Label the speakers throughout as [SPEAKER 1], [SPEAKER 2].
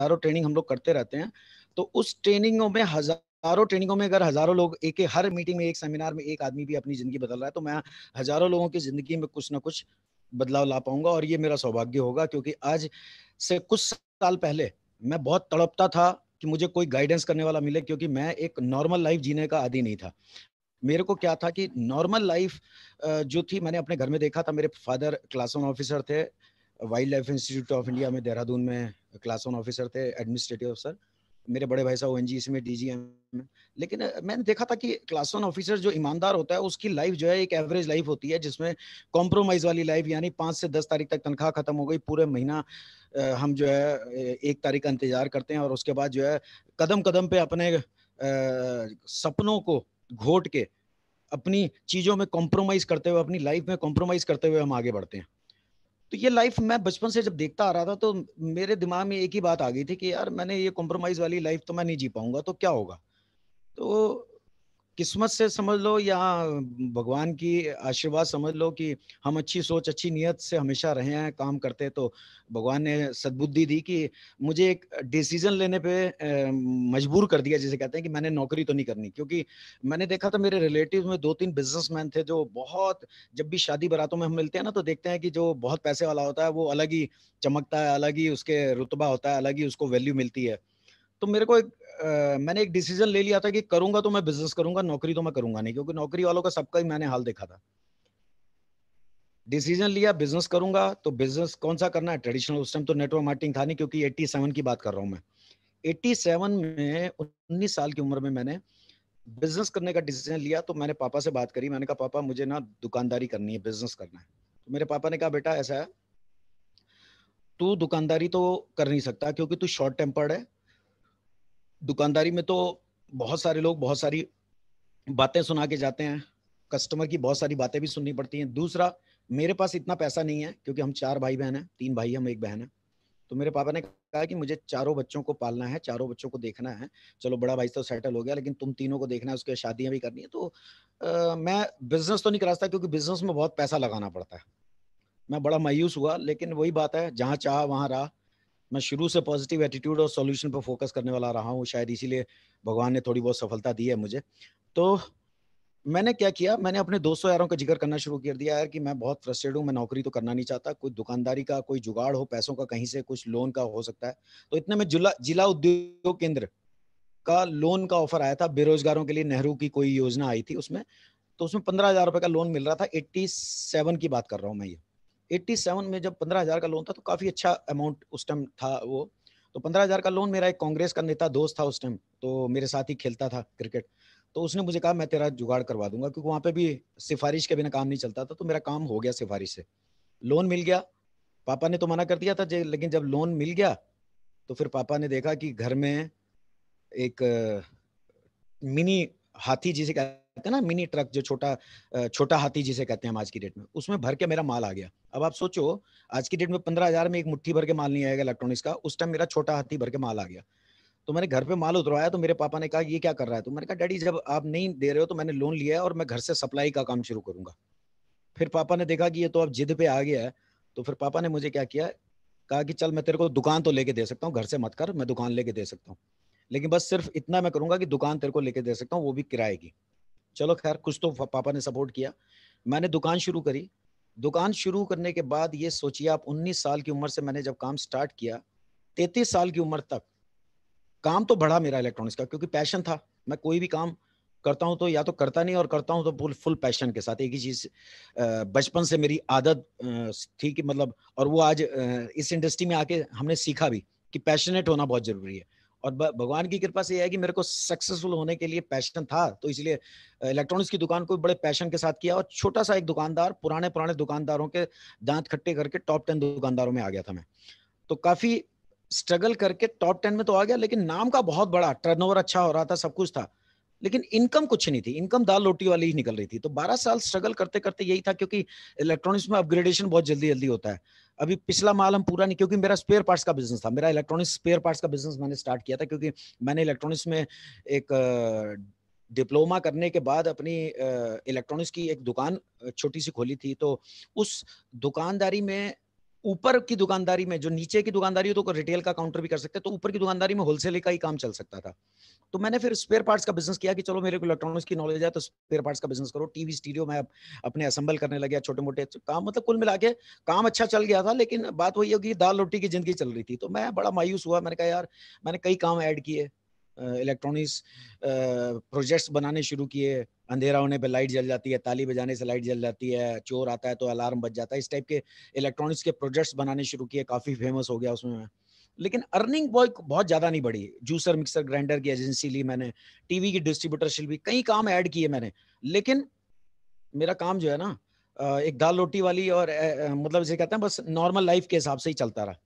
[SPEAKER 1] हजारों ट्रेनिंग हम लोग करते रहते हैं तो उस ट्रेनिंगों में हजारों ट्रेनिंगों में अगर हजारों लोग एक एक हर मीटिंग में एक सेमिनार में एक आदमी भी अपनी जिंदगी बदल रहा है तो मैं हजारों लोगों की जिंदगी में कुछ ना कुछ बदलाव ला पाऊंगा और ये मेरा सौभाग्य होगा क्योंकि आज से कुछ साल पहले मैं बहुत तड़पता था कि मुझे कोई गाइडेंस करने वाला मिले क्योंकि मैं एक नॉर्मल लाइफ जीने का आदि नहीं था मेरे को क्या था कि नॉर्मल लाइफ जो थी मैंने अपने घर में देखा था मेरे फादर क्लास ऑफिसर थे wild life institute of India में देहरादून में क्लास वन ऑफिसर थे एडमिनिस्ट्रेटिव अफसर मेरे बड़े भाई साहब ओ इसमें डी में लेकिन मैंने देखा था कि क्लास वन ऑफिसर जो ईमानदार होता है उसकी लाइफ जो है एक एवरेज लाइफ होती है जिसमें कॉम्प्रोमाइज वाली लाइफ यानी पाँच से दस तारीख तक तनख्वाह खत्म हो गई पूरे महीना हम जो है एक तारीख का इंतजार करते हैं और उसके बाद जो है कदम कदम पे अपने सपनों को घोट के अपनी चीज़ों में कॉम्प्रोमाइज़ करते हुए अपनी लाइफ में कॉम्प्रोमाइज़ करते हुए हम आगे बढ़ते हैं तो ये लाइफ मैं बचपन से जब देखता आ रहा था तो मेरे दिमाग में एक ही बात आ गई थी कि यार मैंने ये कॉम्प्रोमाइज वाली लाइफ तो मैं नहीं जी पाऊंगा तो क्या होगा तो किस्मत से समझ लो या भगवान की आशीर्वाद समझ लो कि हम अच्छी सोच अच्छी नीयत से हमेशा रहे हैं काम करते तो भगवान ने सद्बुद्धि दी कि मुझे एक डिसीजन लेने पे मजबूर कर दिया जिसे कहते हैं कि मैंने नौकरी तो नहीं करनी क्योंकि मैंने देखा था मेरे रिलेटिव में दो तीन बिजनेसमैन थे जो बहुत जब भी शादी बारातों में हम मिलते हैं ना तो देखते हैं कि जो बहुत पैसे वाला होता है वो अलग ही चमकता है अलग ही उसके रुतबा होता है अलग ही उसको वैल्यू मिलती है तो मेरे को एक मैंने एक डिसीजन ले लिया था कि करूंगा तो मैं बिजनेस करूंगा नौकरी तो मैं करूंगा नहीं क्योंकि नौकरी वालों का सबका ही मैंने हाल देखा था डिसीजन लिया बिजनेस करूंगा तो बिजनेस कौन सा करना है ट्रेडिशनल उस टाइम तो नेटवर्क मार्केटिंग था नहीं क्योंकि 87 की बात कर रहा हूं मैं 87 में 19 साल की उम्र में मैंने बिजनेस करने का डिसीजन लिया तो मैंने पापा से बात करी मैंने कहा पापा मुझे ना दुकानदारी करनी है बिजनेस करना है तो मेरे पापा ने कहा बेटा ऐसा है तू दुकानदारी तो कर नहीं सकता क्योंकि तू शॉर्ट टेम्पर्ड है दुकानदारी में तो बहुत सारे लोग बहुत सारी बातें सुना के जाते हैं कस्टमर की बहुत सारी बातें भी सुननी पड़ती हैं दूसरा मेरे पास इतना पैसा नहीं है क्योंकि हम चार भाई बहन हैं तीन भाई हम एक बहन है तो मेरे पापा ने कहा कि मुझे चारों बच्चों को पालना है चारों बच्चों को देखना है चलो बड़ा भाई तो सेटल हो गया लेकिन तुम तीनों को देखना है उसके शादियां भी करनी है तो आ, मैं बिजनेस तो नहीं करा सकता क्योंकि बिजनेस में बहुत पैसा लगाना पड़ता है मैं बड़ा मायूस हुआ लेकिन वही बात है जहाँ चाह वहाँ रहा मैं शुरू से पॉजिटिव एटीट्यूड और सॉल्यूशन पर फोकस करने वाला रहा हूँ शायद इसीलिए भगवान ने थोड़ी बहुत सफलता दी है मुझे तो मैंने क्या किया मैंने अपने दोस्तों यारों का जिक्र करना शुरू कर दिया यार कि मैं बहुत फ्रस्ट्रेटेड हूँ मैं नौकरी तो करना नहीं चाहता कोई दुकानदारी का कोई जुगाड़ हो पैसों का कहीं से कुछ लोन का हो सकता है तो इतने में जिला जिला उद्योग केंद्र का लोन का ऑफर आया था बेरोजगारों के लिए नेहरू की कोई योजना आई थी उसमें तो उसमें पंद्रह हजार रुपए का लोन मिल रहा था एट्टी सेवन की बात कर रहा हूँ मैं ये 87 में जब 15000 का लोन था तो काफ़ी अच्छा अमाउंट उस टाइम था वो तो 15000 का लोन मेरा एक कांग्रेस का नेता दोस्त था उस टाइम तो मेरे साथ ही खेलता था क्रिकेट तो उसने मुझे कहा मैं तेरा जुगाड़ करवा दूंगा क्योंकि वहां पे भी सिफारिश के बिना काम नहीं चलता था तो मेरा काम हो गया सिफारिश से लोन मिल गया पापा ने तो मना कर दिया था लेकिन जब लोन मिल गया तो फिर पापा ने देखा कि घर में एक मिनी हाथी जिसे कहते कहते हैं ना मिनी ट्रक जो छोटा छोटा हाथी जिसे कहते हैं हम आज की डेट में उसमें भर के मेरा माल आ गया अब आप सोचो आज की डेट में पंद्रह हजार में एक मुट्ठी भर के माल नहीं आएगा इलेक्ट्रॉनिक्स का उस टाइम मेरा छोटा हाथी भर के माल आ गया तो मैंने घर पे माल उतरवाया तो मेरे पापा ने कहा ये क्या कर रहा है तो मैंने कहा डैडी जब आप नहीं दे रहे हो तो मैंने लोन लिया है और मैं घर से सप्लाई का काम शुरू करूंगा फिर पापा ने देखा कि ये तो अब जिद पे आ गया है तो फिर पापा ने मुझे क्या किया कहा कि चल मैं तेरे को दुकान तो लेके दे सकता हूँ घर से मत कर मैं दुकान लेके दे सकता हूँ लेकिन बस सिर्फ इतना मैं करूंगा कि दुकान तेरे को लेके दे सकता हूँ वो भी किराए की चलो खैर कुछ तो पापा ने सपोर्ट किया मैंने दुकान शुरू करी दुकान शुरू करने के बाद ये सोचिए आप 19 साल की उम्र से मैंने जब काम स्टार्ट किया 33 साल की उम्र तक काम तो बढ़ा मेरा इलेक्ट्रॉनिक्स का क्योंकि पैशन था मैं कोई भी काम करता हूँ तो या तो करता नहीं और करता हूँ तो फुल फुल पैशन के साथ एक ही चीज़ बचपन से मेरी आदत थी कि मतलब और वो आज इस इंडस्ट्री में आके हमने सीखा भी कि पैशनेट होना बहुत ज़रूरी है और भगवान की कृपा से यह है कि मेरे को सक्सेसफुल होने के लिए पैशन था तो इसलिए इलेक्ट्रॉनिक्स की दुकान को बड़े पैशन के साथ किया और छोटा सा एक दुकानदार पुराने पुराने दुकानदारों के दांत खट्टे करके टॉप टेन दुकानदारों में आ गया था मैं तो काफी स्ट्रगल करके टॉप टेन में तो आ गया लेकिन नाम का बहुत बड़ा टर्नओवर अच्छा हो रहा था सब कुछ था लेकिन इनकम कुछ नहीं थी इनकम दाल रोटी वाली ही निकल रही थी तो 12 साल स्ट्रगल करते करते यही था क्योंकि इलेक्ट्रॉनिक्स में अपग्रेडेशन बहुत जल्दी जल्दी होता है अभी पिछला माल हम पूरा नहीं क्योंकि मेरा स्पेयर पार्ट्स का बिजनेस था मेरा इलेक्ट्रॉनिक्स स्पेयर पार्ट्स का बिजनेस मैंने स्टार्ट किया था क्योंकि मैंने इलेक्ट्रॉनिक्स में एक डिप्लोमा करने के बाद अपनी इलेक्ट्रॉनिक्स की एक दुकान छोटी सी खोली थी तो उस दुकानदारी में ऊपर की दुकानदारी में जो नीचे की दुकानदारी हो तो रिटेल का काउंटर भी कर सकते हैं तो ऊपर की दुकानदारी में होलसेल का ही काम चल सकता था तो मैंने फिर स्पेयर पार्ट्स का बिजनेस किया कि चलो मेरे को इलेक्ट्रॉनिक्स की नॉलेज है तो स्पेयर पार्ट्स का बिजनेस करो टीवी स्टीडियो मैं अपने असेंबल करने लगे छोटे मोटे तो काम मतलब कुल मिला के काम अच्छा चल गया था लेकिन बात वही होगी दाल रोटी की जिंदगी चल रही थी तो मैं बड़ा मायूस हुआ मैंने कहा यार मैंने कई काम ऐड किए इलेक्ट्रॉनिक्स प्रोजेक्ट्स बनाने शुरू किए अंधेरा होने पे लाइट जल जाती है ताली बजाने से लाइट जल जाती है चोर आता है तो अलार्म बज जाता है इस टाइप के इलेक्ट्रॉनिक्स के प्रोजेक्ट्स बनाने शुरू किए काफ़ी फेमस हो गया उसमें लेकिन अर्निंग बॉय बहुत ज़्यादा नहीं बढ़ी जूसर मिक्सर ग्राइंडर की एजेंसी ली मैंने टीवी की डिस्ट्रीब्यूटरशिप भी कई काम ऐड किए मैंने लेकिन मेरा काम जो है ना एक दाल रोटी वाली और मतलब जैसे कहते हैं बस नॉर्मल लाइफ के हिसाब से ही चलता रहा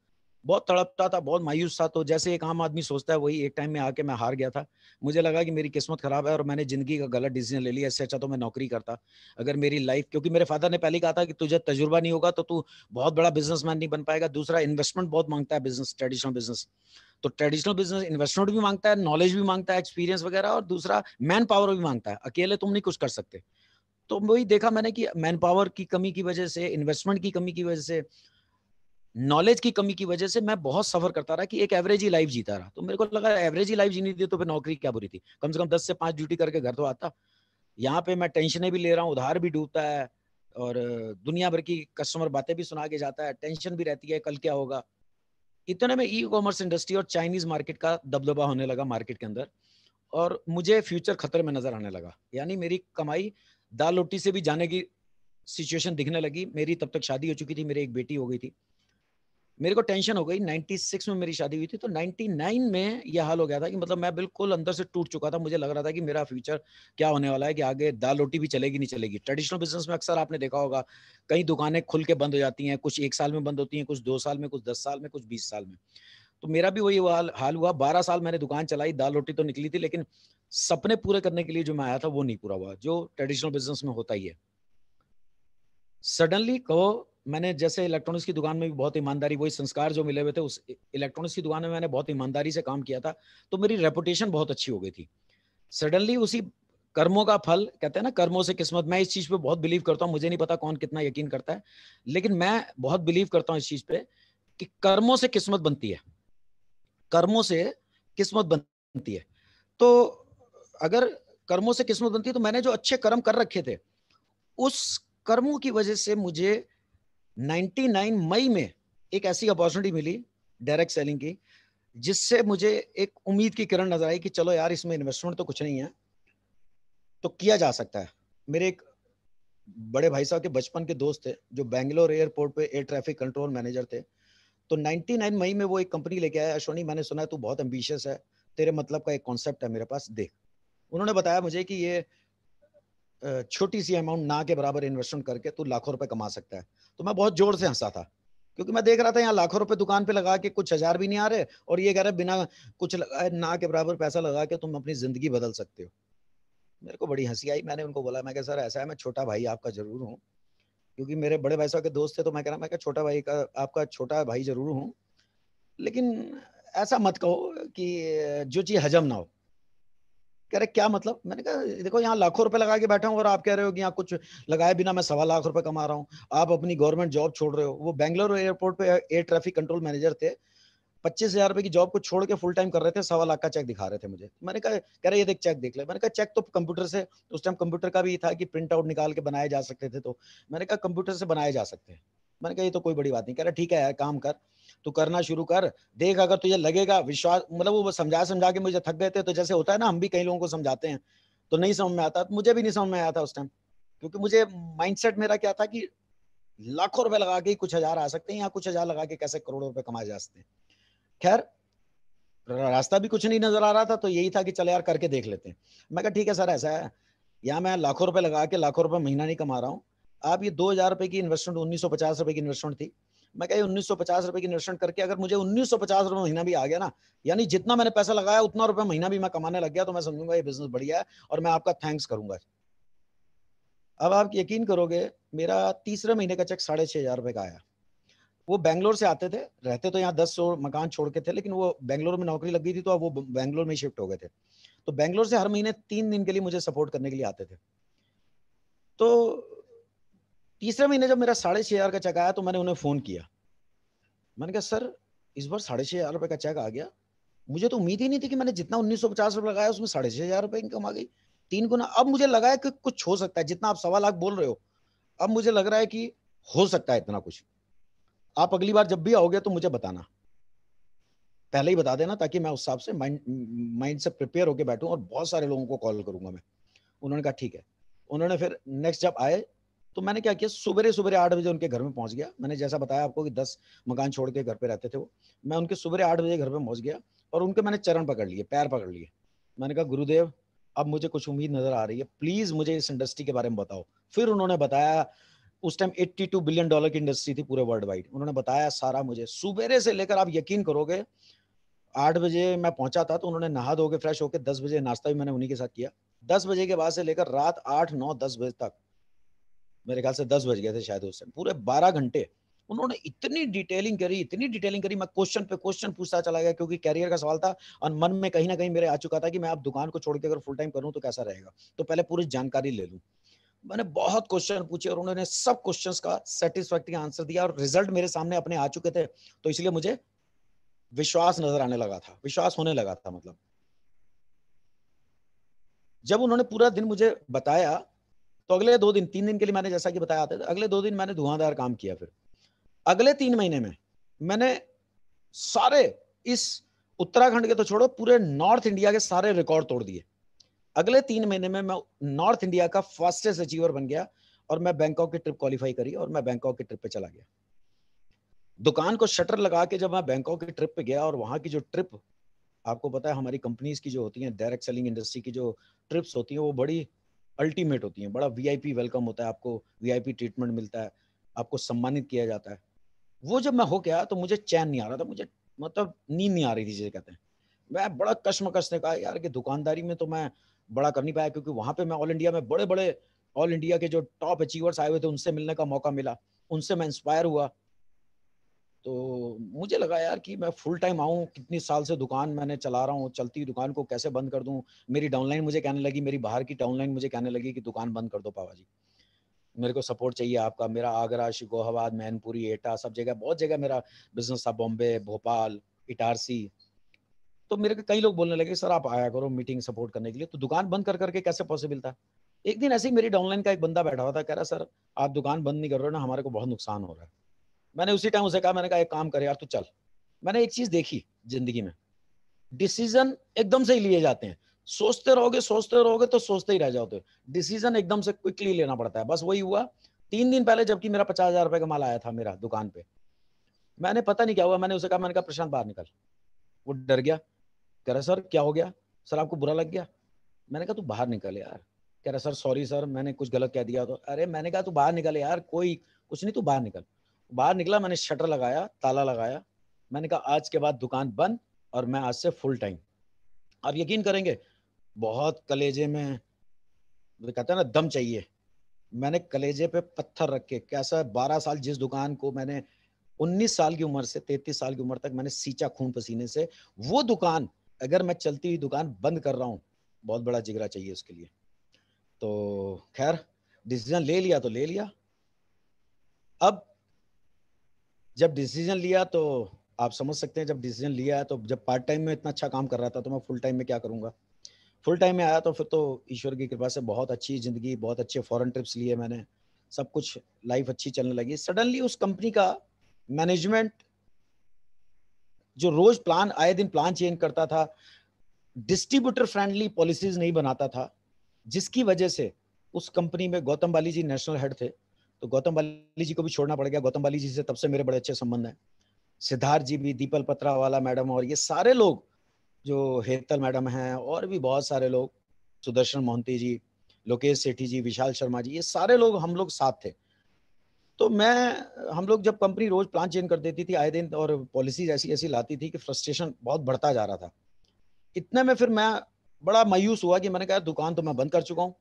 [SPEAKER 1] बहुत तड़पता था बहुत मायूस था तो जैसे एक आम आदमी सोचता है वही एक टाइम में आके मैं हार गया था मुझे लगा कि मेरी किस्मत खराब है और मैंने जिंदगी का गलत डिसीजन ले लिया इससे अच्छा तो मैं नौकरी करता अगर मेरी लाइफ क्योंकि मेरे फादर ने पहले कहा था कि तुझे तजुर्बा नहीं होगा तो तू बहुत बड़ा बिजनेसमैन नहीं बन पाएगा दूसरा इन्वेस्टमेंट बहुत मांगता है बिजनेस ट्रेडिशनल बिजनेस तो ट्रेडिशनल बिजनेस इन्वेस्टमेंट भी मांगता है नॉलेज भी मांगता है एक्सपीरियंस वगैरह और दूसरा मैन पावर भी मांगता है अकेले तुम नहीं कुछ कर सकते तो वही देखा मैंने कि मैन पावर की कमी की वजह से इन्वेस्टमेंट की कमी की वजह से नॉलेज की कमी की वजह से मैं बहुत सफर करता रहा कि एक एवरेज ही लाइफ जीता रहा तो मेरे को लगा एवरेज ही लाइफ जीनी थी तो फिर नौकरी क्या बुरी थी कम से कम दस से पांच ड्यूटी करके घर तो आता यहाँ पे मैं टेंशनें भी ले रहा हूँ उधार भी डूबता है और दुनिया भर की कस्टमर बातें भी सुना के जाता है टेंशन भी रहती है कल क्या होगा इतने में ई कॉमर्स इंडस्ट्री और चाइनीज मार्केट का दबदबा होने लगा मार्केट के अंदर और मुझे फ्यूचर खतरे में नजर आने लगा यानी मेरी कमाई दाल रोटी से भी जाने की सिचुएशन दिखने लगी मेरी तब तक शादी हो चुकी थी मेरी एक बेटी हो गई थी मेरे को टेंशन हो गई 96 में मेरी शादी हुई थी तो 99 में यह हाल हो गया था कि मतलब मैं बिल्कुल अंदर से टूट चुका था मुझे लग रहा था कि मेरा फ्यूचर क्या होने वाला है कि आगे दाल रोटी भी चलेगी नहीं चलेगी ट्रेडिशनल बिजनेस में अक्सर आपने देखा होगा कई दुकानें खुल के बंद हो जाती हैं कुछ एक साल में बंद होती हैं कुछ दो साल में कुछ दस साल में कुछ बीस साल में तो मेरा भी वही हाल हाल हुआ बारह साल मैंने दुकान चलाई दाल रोटी तो निकली थी लेकिन सपने पूरे करने के लिए जो मैं आया था वो नहीं पूरा हुआ जो ट्रेडिशनल बिजनेस में होता ही है सडनली कहो मैंने जैसे इलेक्ट्रॉनिक्स की दुकान में भी बहुत ईमानदारी वही संस्कार जो मिले हुए थे उस इलेक्ट्रॉनिक्स की दुकान में मैंने बहुत ईमानदारी से काम किया था तो मेरी रेपुटेशन बहुत अच्छी हो गई थी सडनली उसी कर्मों का फल कहते हैं ना कर्मों से किस्मत मैं इस चीज़ पे बहुत बिलीव करता हूँ मुझे नहीं पता कौन कितना यकीन करता है लेकिन मैं बहुत बिलीव करता हूँ इस चीज़ पे कि कर्मों से किस्मत बनती है कर्मों से किस्मत बनती है तो अगर कर्मों से किस्मत बनती है तो मैंने जो अच्छे कर्म कर रखे थे उस कर्मों की वजह से मुझे 99 मई में एक ऐसी अपॉर्चुनिटी मिली डायरेक्ट सेलिंग की जिससे मुझे एक उम्मीद की किरण नजर आई कि चलो यार इसमें इन्वेस्टमेंट तो कुछ नहीं है तो किया जा सकता है मेरे एक बड़े भाई साहब के बचपन के दोस्त थे जो बैंगलोर एयरपोर्ट पे एयर ट्रैफिक कंट्रोल मैनेजर थे तो 99 मई में वो एक कंपनी लेके आया अश्वनी मैंने सुना है तू बहुत एम्बिशियस है तेरे मतलब का एक कॉन्सेप्ट है मेरे पास देख उन्होंने बताया मुझे कि ये छोटी सी अमाउंट ना के बराबर इन्वेस्टमेंट करके तू लाखों रुपए कमा सकता है तो मैं बहुत जोर से हंसा था क्योंकि मैं देख रहा था यहाँ लाखों रुपए दुकान पे लगा के कुछ हजार भी नहीं आ रहे और ये कह रहे बिना कुछ लगाए ना के बराबर पैसा लगा के तुम अपनी जिंदगी बदल सकते हो मेरे को बड़ी हंसी आई मैंने उनको बोला मैं सर ऐसा है मैं छोटा भाई आपका जरूर हूँ क्योंकि मेरे बड़े भाई साहब के दोस्त थे तो मैं कह रहा मैं छोटा भाई का आपका छोटा भाई जरूर हूँ लेकिन ऐसा मत कहो कि जो चीज़ हजम ना हो कह रहे क्या मतलब मैंने कहा देखो यहाँ लाखों रुपए लगा के बैठा हूँ और आप कह रहे हो कि यहाँ कुछ लगाए बिना मैं सवा लाख रुपए कमा रहा हूँ आप अपनी गवर्नमेंट जॉब छोड़ रहे हो वो बैंगलोर एयरपोर्ट पे एयर ट्रैफिक कंट्रोल मैनेजर थे पच्चीस हजार रुपए की जॉब को छोड़ के फुल टाइम कर रहे थे सवा लाख का चेक दिखा रहे थे मुझे मैंने कहा कह रहे ये देख चेक देख ले मैंने कहा चेक तो कंप्यूटर से उस टाइम कंप्यूटर का भी था कि प्रिंट आउट निकाल के बनाए जा सकते थे तो मैंने कहा कंप्यूटर से बनाए जा सकते हैं मैंने कहा ये तो कोई बड़ी बात नहीं कह रहा ठीक है यार काम कर तो करना शुरू कर देख अगर तुझे लगेगा विश्वास मतलब वो समझा समझा के मुझे थक गए थे तो जैसे होता है ना हम भी कई लोगों को समझाते हैं तो नहीं समझ में आता तो मुझे भी नहीं समझ में आया था उस टाइम क्योंकि मुझे माइंडसेट मेरा क्या था कि लाखों रुपए लगा के कुछ हजार आ सकते हैं या कुछ हजार लगा के कैसे करोड़ों रुपए कमाए जा सकते हैं खैर रास्ता भी कुछ नहीं नजर आ रहा था तो यही था कि चले यार करके देख लेते हैं मैं कहा ठीक है सर ऐसा है या मैं लाखों रुपए लगा के लाखों रुपए महीना नहीं कमा रहा हूँ आप ये दो हजार रुपए की इन्वेस्टमेंट उन्नीस सौ पचास रुपए की इन्वेस्टमेंट थी मैं कहीं उन्नीस सौ पचास रुपए की निरीक्षण करके अगर मुझे उन्नीस सौ पचास रुपए महीना भी आ गया ना यानी जितना मैंने पैसा लगाया उतना रुपए महीना भी मैं कमाने लग गया तो मैं समझूंगा ये बिजनेस बढ़िया है और मैं आपका थैंक्स करूंगा अब आप यकीन करोगे मेरा तीसरे महीने का चेक साढ़े छह हजार रुपए का आया वो बैंगलोर से आते थे रहते तो यहाँ दस सौ मकान छोड़ के थे लेकिन वो बैंगलोर में नौकरी लग गई थी तो अब वो बैंगलोर में शिफ्ट हो गए थे तो बैंगलोर से हर महीने तीन दिन के लिए मुझे सपोर्ट करने के लिए आते थे तो तीसरे महीने जब मेरा साढ़े छह हज़ार का चेक आया तो मैंने उन्हें फ़ोन किया मैंने कहा सर इस बार साढ़े छह हज़ार रुपए का चेक आ गया मुझे तो उम्मीद ही नहीं थी कि मैंने जितना उन्नीस सौ पचास रुपए लगाया उसमें साढ़े छह हज़ार रुपए इनकम आ गई तीन गुना अब मुझे लगा है कि कुछ हो सकता है जितना आप सवा लाख बोल रहे हो अब मुझे लग रहा है कि हो सकता है इतना कुछ आप अगली बार जब भी आओगे तो मुझे बताना पहले ही बता देना ताकि मैं उस हिसाब से माइंड माइंड से प्रिपेयर होकर बैठूं और बहुत सारे लोगों को कॉल करूंगा मैं उन्होंने कहा ठीक है उन्होंने फिर नेक्स्ट जब आए तो मैंने क्या किया सुबह सुबह आठ बजे उनके घर में पहुंच गया मैंने जैसा बताया आपको कि दस मकान छोड़ के घर पे रहते थे वो मैं उनके सुबह आठ बजे घर पे पहुंच गया और उनके मैंने चरण पकड़ लिए पैर पकड़ लिए मैंने कहा गुरुदेव अब मुझे कुछ उम्मीद नजर आ रही है प्लीज मुझे इस इंडस्ट्री के बारे में बताओ फिर उन्होंने बताया उस टाइम 82 बिलियन डॉलर की इंडस्ट्री थी पूरे वर्ल्ड वाइड उन्होंने बताया सारा मुझे सुबेरे से लेकर आप यकीन करोगे आठ बजे मैं पहुंचा था तो उन्होंने नहा धो के फ्रेश होकर दस बजे नाश्ता भी मैंने उन्हीं के साथ किया दस बजे के बाद से लेकर रात आठ नौ दस बजे तक मेरे ख्याल से दस बज गए थे शायद उस टाइम पूरे बारह घंटे उन्होंने इतनी डिटेलिंग करी इतनी डिटेलिंग करी मैं क्वेश्चन पे क्वेश्चन पूछता चला गया क्योंकि कैरियर का सवाल था और मन में कहीं ना कहीं मेरे आ चुका था कि मैं आप दुकान को छोड़ के अगर फुल टाइम करूँ तो कैसा रहेगा तो पहले पूरी जानकारी ले लूँ मैंने बहुत क्वेश्चन पूछे और उन्होंने सब क्वेश्चंस का सेटिस्फैक्ट्री आंसर दिया और रिजल्ट मेरे सामने अपने आ चुके थे तो इसलिए मुझे विश्वास नजर आने लगा था विश्वास होने लगा था मतलब जब उन्होंने पूरा दिन मुझे बताया तो अगले दो दिन तीन दिन के लिए मैंने जैसा कि बताया था अगले दो दिन मैंने धुआंधार काम किया फिर अगले तीन महीने में मैंने सारे इस उत्तराखंड के तो छोड़ो पूरे नॉर्थ इंडिया के सारे रिकॉर्ड तोड़ दिए अगले तीन महीने में मैं नॉर्थ इंडिया का फास्टेस्ट अचीवर बन गया और मैं बैंकॉक की ट्रिप क्वालिफाई करी और मैं बैंकॉक की ट्रिप पे चला गया दुकान को शटर लगा के जब मैं बैंकॉक की ट्रिप पे गया और वहां की जो ट्रिप आपको पता है हमारी कंपनीज की जो होती है डायरेक्ट सेलिंग इंडस्ट्री की जो ट्रिप्स होती है वो बड़ी अल्टीमेट होती हैं बड़ा वीआईपी वेलकम होता है आपको वीआईपी ट्रीटमेंट मिलता है आपको सम्मानित किया जाता है वो जब मैं हो गया तो मुझे चैन नहीं आ रहा था मुझे मतलब नींद नहीं आ रही थी जिसे कहते हैं मैं बड़ा कश्मकश ने कहा यार कि दुकानदारी में तो मैं बड़ा कर नहीं पाया क्योंकि वहाँ पे मैं ऑल इंडिया में बड़े बड़े ऑल इंडिया के जो टॉप अचीवर्स आए हुए थे उनसे मिलने का मौका मिला उनसे मैं इंस्पायर हुआ तो मुझे लगा यार कि मैं फुल टाइम आऊँ कितनी साल से दुकान मैंने चला रहा हूँ चलती दुकान को कैसे बंद कर दूँ मेरी डाउनलाइन मुझे कहने लगी मेरी बाहर की डाउनलाइन मुझे कहने लगी कि दुकान बंद कर दो पापा जी मेरे को सपोर्ट चाहिए आपका मेरा आगरा शिकोहाबाद मैनपुरी एटा सब जगह बहुत जगह मेरा बिजनेस था बॉम्बे भोपाल इटारसी तो मेरे को कई लोग बोलने लगे सर आप आया करो मीटिंग सपोर्ट करने के लिए तो दुकान बंद कर करके कैसे पॉसिबल था एक दिन ऐसे ही मेरी डाउनलाइन का एक बंदा बैठा हुआ था कह रहा सर आप दुकान बंद नहीं कर रहे हो ना हमारे को बहुत नुकसान हो रहा है मैंने उसी टाइम उसे कहा मैंने कहा एक काम करे यार तू चल मैंने एक चीज देखी जिंदगी में डिसीजन एकदम से ही लिए जाते हैं सोचते रहोगे सोचते रहोगे तो सोचते ही रह जाते हो डिसीजन एकदम से क्विकली लेना पड़ता है बस वही हुआ तीन दिन पहले जबकि मेरा पचास हजार रुपए का माल आया था मेरा दुकान पे मैंने पता नहीं क्या हुआ मैंने उसे कहा मैंने कहा प्रशांत बाहर निकल वो डर गया कह रहा सर क्या हो गया सर आपको बुरा लग गया मैंने कहा तू बाहर निकल यार कह रहा सर सॉरी सर मैंने कुछ गलत कह दिया तो अरे मैंने कहा तू बाहर निकल यार कोई कुछ नहीं तू बाहर निकल बाहर निकला मैंने शटर लगाया ताला लगाया मैंने कहा आज के बाद दुकान बंद और मैं आज से फुल टाइम आप यकीन करेंगे बहुत कलेजे में कहते हैं ना दम चाहिए मैंने कलेजे पे पत्थर रख के कैसा बारह साल जिस दुकान को मैंने उन्नीस साल की उम्र से तैतीस साल की उम्र तक मैंने सींचा खून पसीने से वो दुकान अगर मैं चलती हुई दुकान बंद कर रहा हूँ बहुत बड़ा जिगरा चाहिए उसके लिए तो खैर डिसीजन ले लिया तो ले लिया अब जब डिसीजन लिया तो आप समझ सकते हैं जब डिसीजन लिया तो जब पार्ट टाइम में इतना अच्छा काम कर रहा था तो मैं फुल टाइम में क्या करूँगा फुल टाइम में आया तो फिर तो ईश्वर की कृपा से बहुत अच्छी ज़िंदगी बहुत अच्छे फॉरेन ट्रिप्स लिए मैंने सब कुछ लाइफ अच्छी चलने लगी सडनली उस कंपनी का मैनेजमेंट जो रोज प्लान आए दिन प्लान चेंज करता था डिस्ट्रीब्यूटर फ्रेंडली पॉलिसीज नहीं बनाता था जिसकी वजह से उस कंपनी में गौतम बाली जी नेशनल हेड थे तो गौतम बाली जी को भी छोड़ना पड़ गया गौतम बाली जी से तब से मेरे बड़े अच्छे संबंध हैं सिद्धार्थ जी भी दीपल पत्रा वाला मैडम और ये सारे लोग जो हेतल मैडम हैं और भी बहुत सारे लोग सुदर्शन मोहंती जी लोकेश सेठी जी विशाल शर्मा जी ये सारे लोग हम लोग साथ थे तो मैं हम लोग जब कंपनी रोज प्लान चेंज कर देती थी आए दिन और पॉलिसीज ऐसी ऐसी लाती थी कि फ्रस्ट्रेशन बहुत बढ़ता जा रहा था इतने में फिर मैं बड़ा मायूस हुआ कि मैंने कहा दुकान तो मैं बंद कर चुका हूँ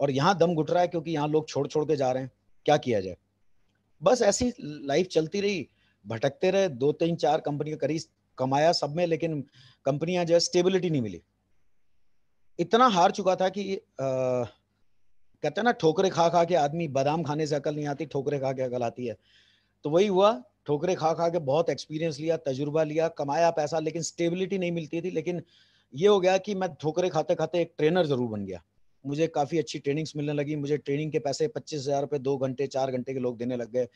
[SPEAKER 1] और यहाँ दम घुट रहा है क्योंकि यहाँ लोग छोड़ छोड़ के जा रहे हैं क्या किया जाए बस ऐसी लाइफ चलती रही भटकते रहे दो तीन चार कंपनियों करी कमाया सब में लेकिन कंपनियां जो है स्टेबिलिटी नहीं मिली इतना हार चुका था कि कहते ना ठोकरे खा खा के आदमी बादाम खाने से अकल नहीं आती ठोकरे खा के अकल आती है तो वही हुआ ठोकरे खा खा के बहुत एक्सपीरियंस लिया तजुर्बा लिया कमाया पैसा लेकिन स्टेबिलिटी नहीं मिलती थी लेकिन ये हो गया कि मैं ठोकरे खाते खाते एक ट्रेनर जरूर बन गया मुझे काफ़ी अच्छी ट्रेनिंग्स मिलने लगी मुझे ट्रेनिंग के पैसे पच्चीस हज़ार रुपये दो घंटे चार घंटे के लोग देने लग गए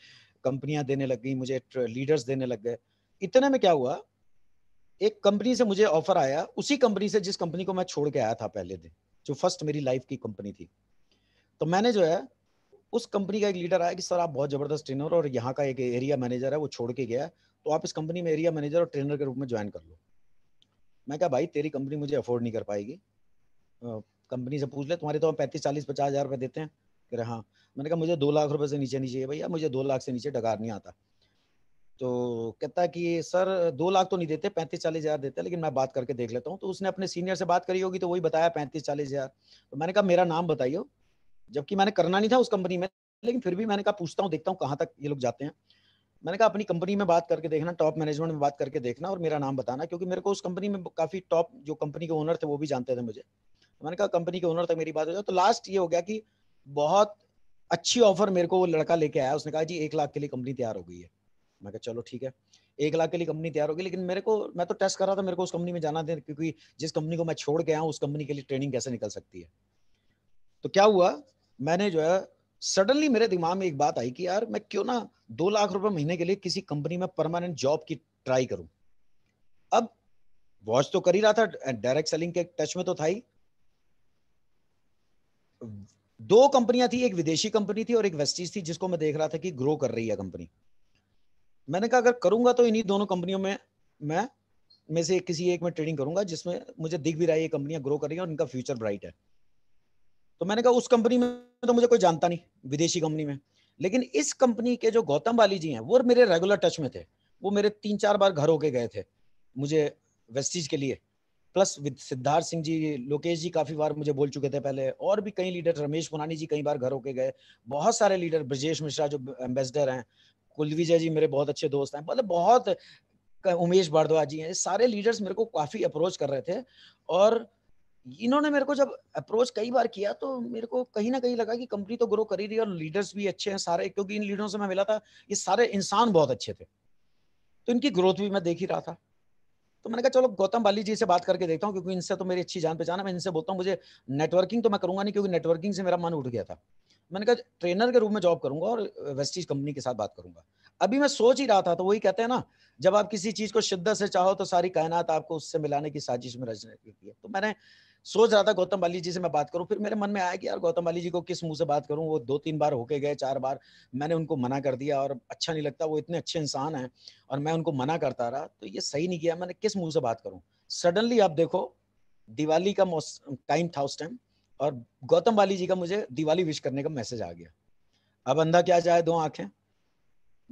[SPEAKER 1] कंपनियां देने लग गई मुझे लीडर्स देने लग गए इतने में क्या हुआ एक कंपनी से मुझे ऑफर आया उसी कंपनी से जिस कंपनी को मैं छोड़ के आया था पहले दिन जो फर्स्ट मेरी लाइफ की कंपनी थी तो मैंने जो है उस कंपनी का एक लीडर आया कि सर आप बहुत ज़बरदस्त ट्रेनर और यहाँ का एक एरिया मैनेजर है वो छोड़ के गया तो आप इस कंपनी में एरिया मैनेजर और ट्रेनर के रूप में ज्वाइन कर लो मैं क्या भाई तेरी कंपनी मुझे अफोर्ड नहीं कर पाएगी कंपनी से पूछ ले तुम्हारे तो हम पैंतीस चालीस पचास हज़ार रुपये देते हैं कह रहे हाँ मैंने कहा मुझे दो लाख रुपए से नीचे नहीं चाहिए भैया मुझे दो लाख से नीचे डकार नहीं आता तो कहता है कि सर दो लाख तो नहीं देते पैंतीस चालीस हज़ार देते लेकिन मैं बात करके देख लेता हूँ तो उसने अपने सीनियर से बात करी होगी तो वही बताया पैंतीस चालीस हज़ार तो मैंने कहा मेरा नाम बताइए जबकि मैंने करना नहीं था उस कंपनी में लेकिन फिर भी मैंने कहा पूछता हूँ देखता हूँ कहाँ तक ये लोग जाते हैं मैंने कहा अपनी कंपनी में बात करके देखना टॉप मैनेजमेंट में बात करके देखना और मेरा नाम बताना क्योंकि मेरे को उस कंपनी में काफ़ी टॉप जो कंपनी के ओनर थे वो भी जानते थे मुझे मैंने कहा कंपनी के ओनर तक मेरी बात हो जाए तो लास्ट ये हो गया कि बहुत अच्छी ऑफर मेरे को वो लड़का लेके आया उसने कहा जी एक लाख के लिए कंपनी तैयार हो गई है मैं कहा चलो ठीक है एक लाख के लिए कंपनी तैयार होगी लेकिन मेरे को मैं तो टेस्ट कर रहा था मेरे को उस कंपनी में जाना था क्योंकि जिस कंपनी को मैं छोड़ गया हूँ उस कंपनी के लिए ट्रेनिंग कैसे निकल सकती है तो क्या हुआ मैंने जो है सडनली मेरे दिमाग में एक बात आई कि यार मैं क्यों ना दो लाख रुपए महीने के लिए किसी कंपनी में परमानेंट जॉब की ट्राई करूं अब वॉच तो कर ही रहा था डायरेक्ट सेलिंग के टच में तो था ही दो कंपनियां थी एक विदेशी कंपनी थी और एक वेस्टीज थी जिसको मैं देख रहा था कि ग्रो कर रही है कंपनी मैंने कहा अगर करूंगा तो इन्हीं दोनों कंपनियों में मैं में से किसी एक में ट्रेडिंग करूंगा जिसमें मुझे दिख भी रहा है ये कंपनियां ग्रो कर रही है और इनका फ्यूचर ब्राइट है तो मैंने कहा उस कंपनी में तो मुझे कोई जानता नहीं विदेशी कंपनी में लेकिन इस कंपनी के जो गौतम बाली जी हैं वो मेरे रेगुलर टच में थे वो मेरे तीन चार बार घर होके गए थे मुझे वेस्टीज के लिए प्लस सिद्धार्थ सिंह जी लोकेश जी काफी बार मुझे बोल चुके थे पहले और भी कई लीडर रमेश पुनानी जी कई बार घर के गए बहुत सारे लीडर ब्रजेश मिश्रा जो एम्बेसडर हैं कुलविजय जी मेरे बहुत अच्छे दोस्त हैं मतलब बहुत उमेश भारद्वाज जी हैं सारे लीडर्स मेरे को काफी अप्रोच कर रहे थे और इन्होंने मेरे को जब अप्रोच कई बार किया तो मेरे को कहीं ना कहीं लगा कि कंपनी तो ग्रो कर ही रही है और लीडर्स भी अच्छे हैं सारे क्योंकि इन लीडरों से मैं मिला था ये सारे इंसान बहुत अच्छे थे तो इनकी ग्रोथ भी मैं देख ही रहा था तो मैंने कहा चलो गौतम बाली जी से बात करके देखता हूँ क्योंकि इनसे तो मेरी अच्छी जान पहचान है मैं इनसे बोलता हूँ मुझे नेटवर्किंग तो मैं करूंगा नहीं क्योंकि नेटवर्किंग से मेरा मन उठ गया था मैंने कहा ट्रेनर के रूप में जॉब करूंगा और वेस्टीज कंपनी के साथ बात करूंगा अभी मैं सोच ही रहा था तो वही कहते हैं ना जब आप किसी चीज को शिद्दत से चाहो तो सारी कायनात आपको उससे मिलाने की साजिश में रचने की है तो मैंने सोच रहा था गौतम बाली जी से मैं बात करूं फिर मेरे मन में आया कि यार गौतम बाली जी को किस मुंह से बात करूं वो दो तीन बार होके गए चार बार मैंने उनको मना कर दिया और अच्छा नहीं लगता वो इतने अच्छे इंसान हैं और मैं उनको मना करता रहा तो ये सही नहीं किया मैंने किस मुंह से बात करूं सडनली आप देखो दिवाली का टाइम था उस टाइम और गौतम बाली जी का मुझे दिवाली विश करने का मैसेज आ गया अब अंधा क्या जाए दो आंखें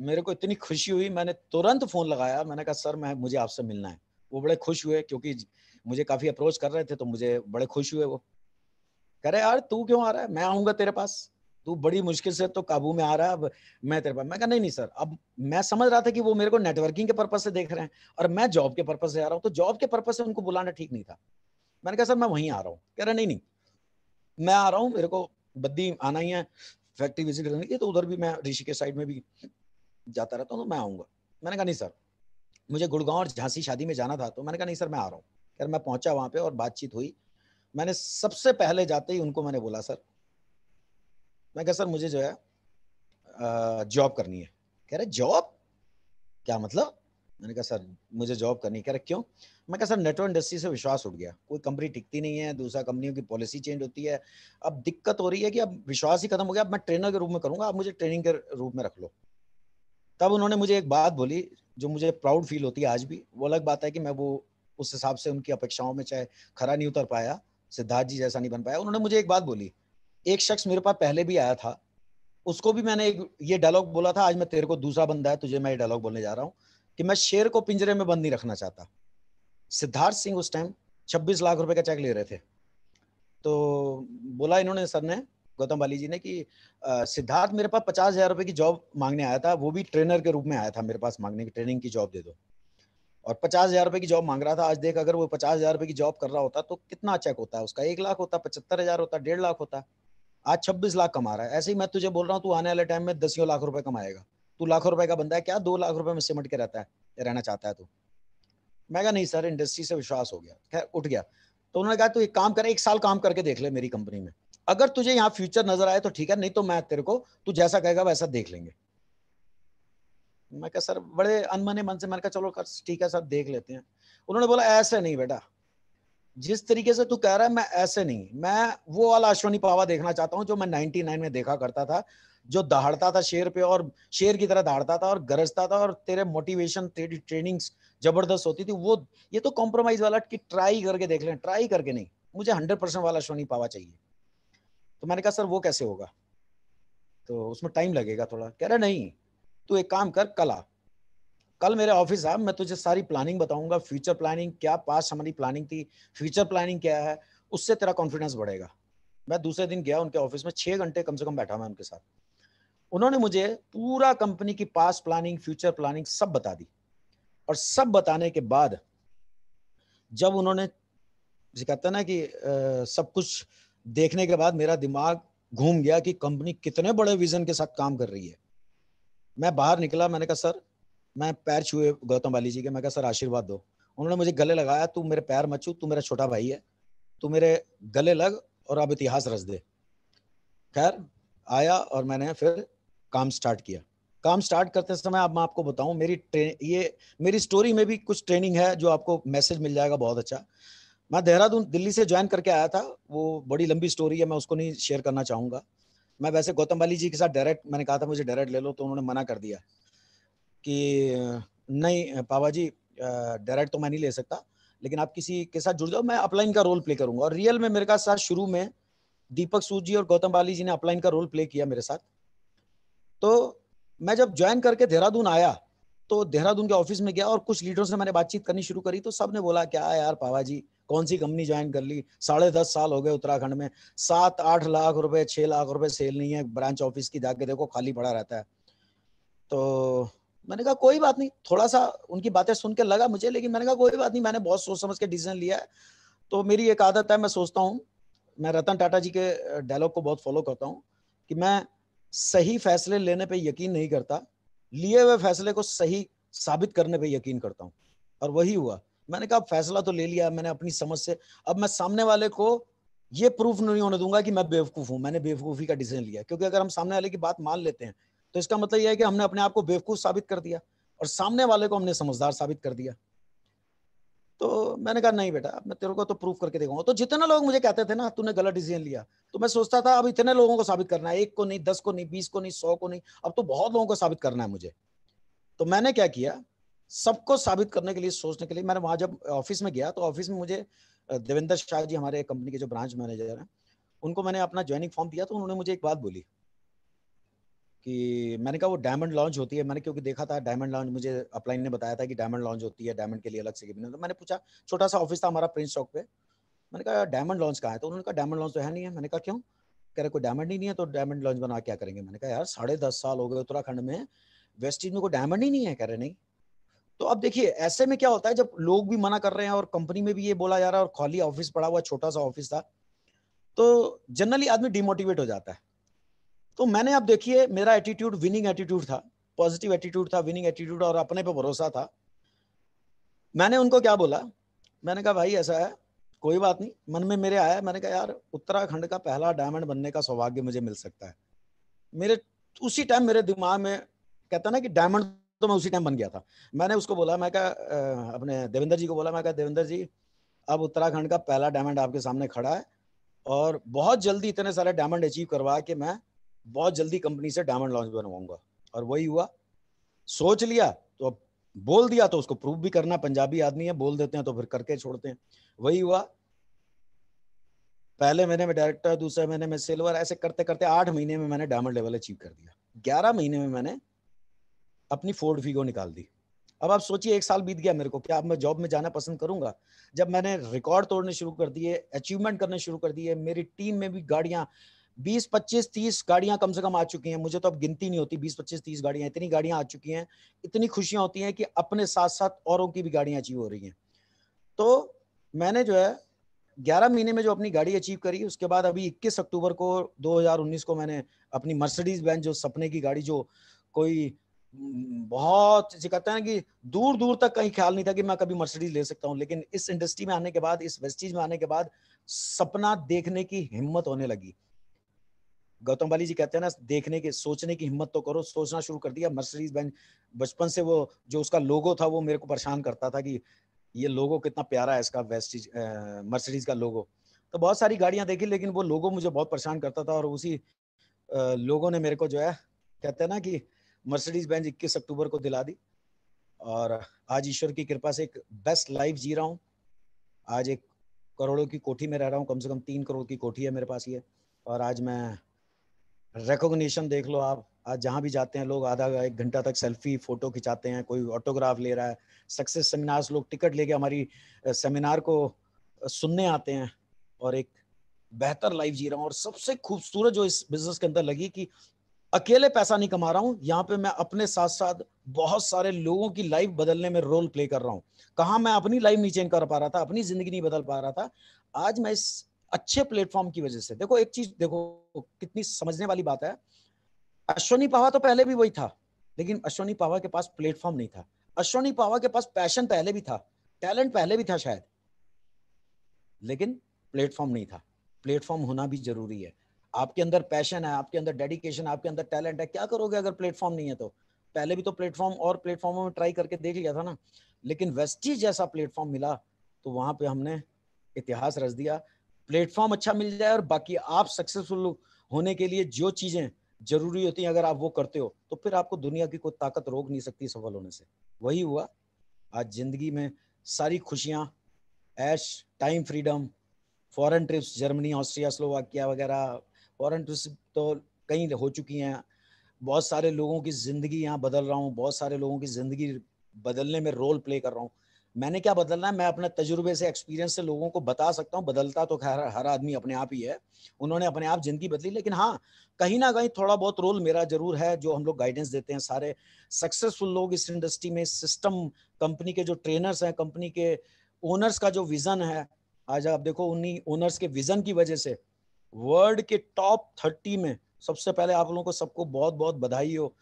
[SPEAKER 1] मेरे को इतनी खुशी हुई मैंने तुरंत फोन लगाया मैंने कहा सर मैं मुझे आपसे मिलना है वो बड़े खुश हुए क्योंकि मुझे काफी अप्रोच कर रहे थे तो मुझे बड़े खुश हुए वो कह रहे यार तू क्यों आ रहा है मैं आऊंगा तेरे पास तू बड़ी मुश्किल से तो काबू में आ रहा है अब मैं तेरे पास मैं कहा नहीं नहीं सर अब मैं समझ रहा था कि वो मेरे को नेटवर्किंग के पर्पज से देख रहे हैं और मैं जॉब के पर्पज से आ रहा हूँ तो जॉब के पर्पज से उनको बुलाना ठीक नहीं था मैंने कहा सर मैं वहीं आ रहा हूँ कह रहा नहीं नहीं मैं आ रहा हूँ मेरे को बद्दी आना ही है फैक्ट्री विजिट करने की तो उधर भी मैं ऋषि के साइड में भी जाता रहता हूँ तो मैं आऊंगा मैंने कहा नहीं सर मुझे गुड़गांव और झांसी शादी में जाना था तो मैंने कहा नहीं सर मैं आ रहा हूँ खैर मैं पहुंचा वहां पे और बातचीत हुई मैंने सबसे पहले जाते ही उनको मैंने बोला सर मैं कहा सर मुझे जो है जॉब करनी है कह रहे जॉब क्या मतलब मैंने कहा सर मुझे जॉब करनी कह रहे क्यों मैं कहा सर नेटवर्क इंडस्ट्री से विश्वास उठ गया कोई कंपनी टिकती नहीं है दूसरा कंपनियों की पॉलिसी चेंज होती है अब दिक्कत हो रही है कि अब विश्वास ही खत्म हो गया अब मैं ट्रेनर के रूप में करूंगा आप मुझे ट्रेनिंग के रूप में रख लो तब उन्होंने मुझे एक बात बोली जो मुझे प्राउड फील होती है आज भी वो अलग बात है कि मैं वो उस हिसाब से उनकी अपेक्षाओं में चाहे खरा नहीं उतर पाया सिद्धार्थ जी जैसा नहीं बन पाया उन्होंने मुझे एक बात बोली एक शख्स मेरे पास पहले भी आया था उसको भी मैंने एक ये डायलॉग बोला था आज मैं तेरे को दूसरा बंदा है तुझे मैं ये डायलॉग बोलने जा रहा हूँ कि मैं शेर को पिंजरे में बंद नहीं रखना चाहता सिद्धार्थ सिंह उस टाइम छब्बीस लाख रुपए का चेक ले रहे थे तो बोला इन्होंने सर ने गौतम बाली जी ने कि सिद्धार्थ मेरे पास पचास हजार रुपए की जॉब मांगने आया था वो भी ट्रेनर के रूप में आया था मेरे पास मांगने की ट्रेनिंग की जॉब दे दो और पचास हजार रुपए की जॉब मांग रहा था आज देख अगर वो पचास हजार रुपए की जॉब कर रहा होता तो कितना चेक होता है उसका एक लाख होता पचहत्तर हजार होता डेढ़ लाख होता आज छब्बीस लाख कमा रहा है ऐसे ही मैं तुझे बोल रहा हूँ तू आने वाले टाइम में दसियों लाख रुपए कमाएगा तू लाखों रुपए का बंदा है क्या दो लाख रुपए में सिमट के रहता है रहना चाहता है तू मैं कहा नहीं सर इंडस्ट्री से विश्वास हो गया खैर उठ गया तो उन्होंने कहा तू एक काम कर एक साल काम करके देख ले मेरी कंपनी में अगर तुझे यहाँ फ्यूचर नजर आए तो ठीक है नहीं तो मैं तेरे को तू जैसा कहेगा वैसा देख लेंगे मैं कहा सर बड़े अनमने मन से मैंने कहा चलो ठीक है सर देख लेते हैं उन्होंने बोला ऐसे नहीं बेटा जिस तरीके से तू कह रहा है मैं ऐसे नहीं मैं वो वाला अश्वनी पावा देखना चाहता हूँ जो मैं 99 में देखा करता था जो दहाड़ता था शेर पे और शेर की तरह दहाड़ता था और गरजता था और तेरे मोटिवेशन तेरी ट्रेनिंग जबरदस्त होती थी वो ये तो कॉम्प्रोमाइज वाला कि ट्राई करके देख लें ट्राई करके नहीं मुझे हंड्रेड परसेंट वाला अश्वनी पावा चाहिए तो मैंने कहा सर वो कैसे होगा तो उसमें टाइम लगेगा थोड़ा कह रहे नहीं तू एक काम कर कल आ कल मेरे ऑफिस आ मैं तुझे सारी प्लानिंग बताऊंगा फ्यूचर प्लानिंग क्या पास हमारी प्लानिंग थी फ्यूचर प्लानिंग क्या है उससे तेरा कॉन्फिडेंस बढ़ेगा मैं दूसरे दिन गया उनके ऑफिस में छह घंटे कम से कम बैठा मैं उनके साथ उन्होंने मुझे पूरा कंपनी की पास प्लानिंग फ्यूचर प्लानिंग सब बता दी और सब बताने के बाद जब उन्होंने कहते ना कि आ, सब कुछ देखने के बाद मेरा दिमाग घूम गया कि कंपनी कितने बड़े विजन के साथ काम कर रही है मैं बाहर निकला मैंने कहा सर मैं पैर छुए गौतम बाली जी के मैं कहा सर आशीर्वाद दो उन्होंने मुझे गले लगाया तू मेरे पैर मचू तू मेरा छोटा भाई है तू मेरे गले लग और अब इतिहास रच दे खैर आया और मैंने फिर काम स्टार्ट किया काम स्टार्ट करते समय अब मैं आपको बताऊं मेरी ट्रेन ये मेरी स्टोरी में भी कुछ ट्रेनिंग है जो आपको मैसेज मिल जाएगा बहुत अच्छा मैं देहरादून दिल्ली से ज्वाइन करके आया था वो बड़ी लंबी स्टोरी है मैं उसको नहीं शेयर करना चाहूंगा मैं वैसे गौतम वाली जी के साथ डायरेक्ट मैंने कहा था मुझे डायरेक्ट ले लो तो उन्होंने मना कर दिया कि नहीं पापा जी डायरेक्ट तो मैं नहीं ले सकता लेकिन आप किसी के साथ जुड़ जाओ मैं अपलाइन का रोल प्ले करूंगा और रियल में मेरे साथ शुरू में दीपक सूद जी और गौतम बाली जी ने अपलाइन का रोल प्ले किया मेरे साथ तो मैं जब ज्वाइन करके देहरादून आया तो देहरादून के ऑफिस में गया और कुछ लीडर्स से मैंने बातचीत करनी शुरू करी तो सब ने बोला क्या यार पावा जी कौन सी कंपनी ज्वाइन कर ली साढ़े दस साल हो गए उत्तराखंड में सात आठ लाख रुपए छह लाख रुपए सेल नहीं है ब्रांच ऑफिस की जाके देखो खाली पड़ा रहता है तो मैंने कहा कोई बात नहीं थोड़ा सा उनकी बातें सुन के लगा मुझे लेकिन मैंने कहा कोई बात नहीं मैंने बहुत सोच समझ के डिसीजन लिया है तो मेरी एक आदत है मैं सोचता हूँ मैं रतन टाटा जी के डायलॉग को बहुत फॉलो करता हूँ कि मैं सही फैसले लेने पर यकीन नहीं करता लिए हुए फैसले को सही साबित करने पर यकीन करता हूँ और वही हुआ मैंने कहा फैसला तो ले लिया मैंने अपनी समझ से अब मैं सामने वाले को ये प्रूफ नहीं होने दूंगा कि मैं बेवकूफ़ हूँ मैंने बेवकूफ़ी का डिसीजन लिया क्योंकि अगर हम सामने वाले की बात मान लेते हैं तो इसका मतलब यह है कि हमने अपने आप को बेवकूफ़ साबित कर दिया और सामने वाले को हमने समझदार साबित कर दिया तो मैंने कहा नहीं बेटा मैं तेरे को तो प्रूफ करके देखूंगा तो जितने लोग मुझे कहते थे ना तूने गलत डिसीजन लिया तो मैं सोचता था अब इतने लोगों को साबित करना है एक को नहीं दस को नहीं बीस को नहीं सौ को नहीं अब तो बहुत लोगों को साबित करना है मुझे तो मैंने क्या किया सबको साबित करने के लिए सोचने के लिए मैंने वहां जब ऑफिस में गया तो ऑफिस में मुझे देवेंद्र शाह जी हमारे कंपनी के जो ब्रांच मैनेजर हैं उनको मैंने अपना ज्वाइनिंग फॉर्म दिया तो उन्होंने मुझे एक बात बोली कि मैंने कहा वो डायमंड लॉन्च होती है मैंने क्योंकि देखा था डायमंड लॉन्च मुझे अपलाइन ने बताया था कि डायमंड लॉन्च होती है डायमंड के लिए अलग से कैबिनेट तो मैंने पूछा छोटा सा ऑफिस था हमारा प्रिंस चौक पे मैंने कहा डायमंड लॉन्च कहा है तो उन्होंने कहा डायमंड लॉन्च तो है नहीं है मैंने कहा क्यों कह रहे कोई डायमंड ही नहीं है तो डायमंड लॉन्च बना क्या करेंगे मैंने कहा यार साढ़े दस साल हो गए उत्तराखंड में वेस्ट इंडीज में कोई डायमंड ही नहीं है कह रहे नहीं तो अब देखिए ऐसे में क्या होता है जब लोग भी मना कर रहे हैं और कंपनी में भी ये बोला जा रहा है और खाली ऑफिस पड़ा हुआ छोटा सा ऑफिस था तो जनरली आदमी डिमोटिवेट हो जाता है तो मैंने अब देखिए मेरा एटीट्यूड विनिंग एटीट्यूड था पॉजिटिव एटीट्यूड था विनिंग एटीट्यूड और अपने पे भरोसा था मैंने उनको क्या बोला मैंने कहा भाई ऐसा है कोई बात नहीं मन में मेरे आया मैंने कहा यार उत्तराखंड का पहला डायमंड बनने का सौभाग्य मुझे मिल सकता है मेरे उसी टाइम मेरे दिमाग में कहता ना कि डायमंड तो मैं उसी टाइम बन गया था मैंने उसको बोला मैं क्या अपने देवेंद्र जी को बोला मैं क्या देवेंद्र जी अब उत्तराखंड का पहला डायमंड आपके सामने खड़ा है और बहुत जल्दी इतने सारे डायमंड अचीव करवा के मैं बहुत जल्दी कंपनी से डायमंड लॉन्च बनवाऊंगा और वही हुआ सोच लिया तो बोल दिया तो उसको प्रूव भी करना पंजाबी आदमी है बोल देते हैं तो फिर करके छोड़ते हैं वही हुआ पहले महीने में डायरेक्टर दूसरे महीने में सिल्वर ऐसे करते करते आठ महीने में मैंने डायमंड लेवल अचीव कर दिया ग्यारह महीने में मैंने अपनी फोर्ड फीगो निकाल दी अब आप सोचिए एक साल बीत गया मेरे को क्या अब मैं जॉब में जाना पसंद करूंगा जब मैंने रिकॉर्ड तोड़ने शुरू कर दिए अचीवमेंट करने शुरू कर दिए मेरी टीम में भी गाड़ियां 20 25 30 गाड़ियां कम से कम आ चुकी हैं मुझे तो अब गिनती नहीं होती 20 25 30 गाड़ियां इतनी गाड़ियां आ चुकी हैं इतनी खुशियां होती हैं कि अपने साथ साथ औरों की भी गाड़ियां अचीव हो रही हैं तो मैंने जो है ग्यारह महीने में जो अपनी गाड़ी अचीव करी उसके बाद अभी इक्कीस अक्टूबर को दो को मैंने अपनी मर्सिडीज बैन जो सपने की गाड़ी जो कोई बहुत जी कहते हैं कि दूर दूर तक कहीं ख्याल नहीं था कि मैं कभी मर्सिडीज ले सकता हूं लेकिन इस इंडस्ट्री में आने के बाद इस वेस्टीज में आने के बाद सपना देखने की हिम्मत होने लगी गौतम बाली जी कहते हैं ना देखने के सोचने की हिम्मत तो करो सोचना शुरू कर दिया मर्सिडीज बेंच बचपन से वो जो उसका लोगो था वो मेरे को परेशान करता था कि ये लोगो कितना प्यारा है इसका वेस्टीज मर्सिडीज का लोगो तो बहुत सारी गाड़ियां देखी लेकिन वो लोगो मुझे बहुत परेशान करता था और उसी लोगों ने मेरे को जो है कहते हैं ना कि मर्सिडीज बेंज 21 अक्टूबर को दिला दी और आज ईश्वर की कृपा से एक बेस्ट लाइफ जी रहा हूँ आज एक करोड़ों की कोठी में रह रहा हूँ कम से कम तीन करोड़ की कोठी है मेरे पास ये और आज मैं रिकोगशन देख लो आप आज जहाँ भी जाते हैं लोग आधा एक घंटा तक सेल्फी फोटो खिंचाते हैं कोई ऑटोग्राफ ले रहा है सक्सेस सेमिनार्स लोग टिकट लेके हमारी सेमिनार को सुनने आते हैं और एक बेहतर लाइफ जी रहा हूँ और सबसे खूबसूरत जो इस बिजनेस के अंदर लगी कि अकेले पैसा नहीं कमा रहा हूं यहाँ पे मैं अपने साथ साथ बहुत सारे लोगों की लाइफ बदलने में रोल प्ले कर रहा हूँ कहा मैं अपनी लाइफ नहीं चेंज कर पा रहा था अपनी जिंदगी नहीं बदल पा रहा था आज मैं इस अच्छे प्लेटफॉर्म की वजह से देखो एक चीज देखो कितनी समझने वाली बात है अश्वनी पावा तो पहले भी वही था लेकिन अश्वनी पावा के पास प्लेटफॉर्म नहीं था अश्वनी पावा के पास पैशन पहले भी था टैलेंट पहले भी था शायद लेकिन प्लेटफॉर्म नहीं था प्लेटफॉर्म होना भी जरूरी है आपके अंदर पैशन है आपके अंदर डेडिकेशन आपके अंदर टैलेंट है क्या करोगे अगर प्लेटफॉर्म नहीं है तो पहले भी तो प्लेटफॉर्म और प्लेटफॉर्मों में ट्राई करके देख लिया था ना लेकिन वेस्टी जैसा प्लेटफॉर्म मिला तो वहां पे हमने इतिहास रच दिया प्लेटफॉर्म अच्छा मिल जाए और बाकी आप सक्सेसफुल होने के लिए जो चीजें जरूरी होती है अगर आप वो करते हो तो फिर आपको दुनिया की कोई ताकत रोक नहीं सकती सफल होने से वही हुआ आज जिंदगी में सारी खुशियां ऐश time freedom foreign trips Germany Austria Slovakia वगैरह वारंट तो कई हो चुकी हैं बहुत सारे लोगों की ज़िंदगी यहाँ बदल रहा हूँ बहुत सारे लोगों की ज़िंदगी बदलने में रोल प्ले कर रहा हूँ मैंने क्या बदलना है मैं अपने तजुर्बे से एक्सपीरियंस से लोगों को बता सकता हूँ बदलता तो खैर हर आदमी अपने आप ही है उन्होंने अपने आप ज़िंदगी बदली लेकिन हाँ कहीं ना कहीं थोड़ा बहुत रोल मेरा जरूर है जो हम लोग गाइडेंस देते हैं सारे सक्सेसफुल लोग इस इंडस्ट्री में सिस्टम कंपनी के जो ट्रेनर्स हैं कंपनी के ओनर्स का जो विज़न है आज आप देखो उन्हीं ओनर्स के विज़न की वजह से वर्ल्ड के टॉप थर्टी में सबसे पहले आप लोगों को सबको बहुत बहुत बधाई हो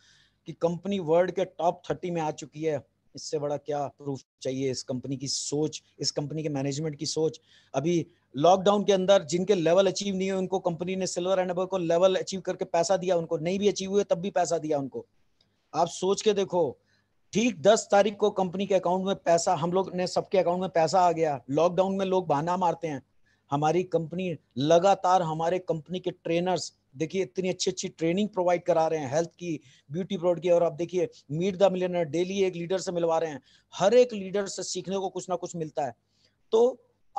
[SPEAKER 1] कि कंपनी वर्ल्ड के टॉप थर्टी में आ चुकी है इससे बड़ा क्या प्रूफ चाहिए इस कंपनी की सोच इस कंपनी के मैनेजमेंट की सोच अभी लॉकडाउन के अंदर जिनके लेवल अचीव नहीं हुए उनको कंपनी ने सिल्वर एंड को लेवल अचीव करके पैसा दिया उनको नहीं भी अचीव हुए तब भी पैसा दिया उनको आप सोच के देखो ठीक दस तारीख को कंपनी के अकाउंट में पैसा हम लोग ने सबके अकाउंट में पैसा आ गया लॉकडाउन में लोग बहाना मारते हैं हमारी कंपनी लगातार हमारे कंपनी के ट्रेनर्स देखिए इतनी अच्छी अच्छी ट्रेनिंग प्रोवाइड करा रहे हैं हेल्थ की ब्यूटी प्रोड की और आप देखिए मीट द मिलियनर डेली एक लीडर से मिलवा रहे हैं हर एक लीडर से सीखने को कुछ ना कुछ मिलता है तो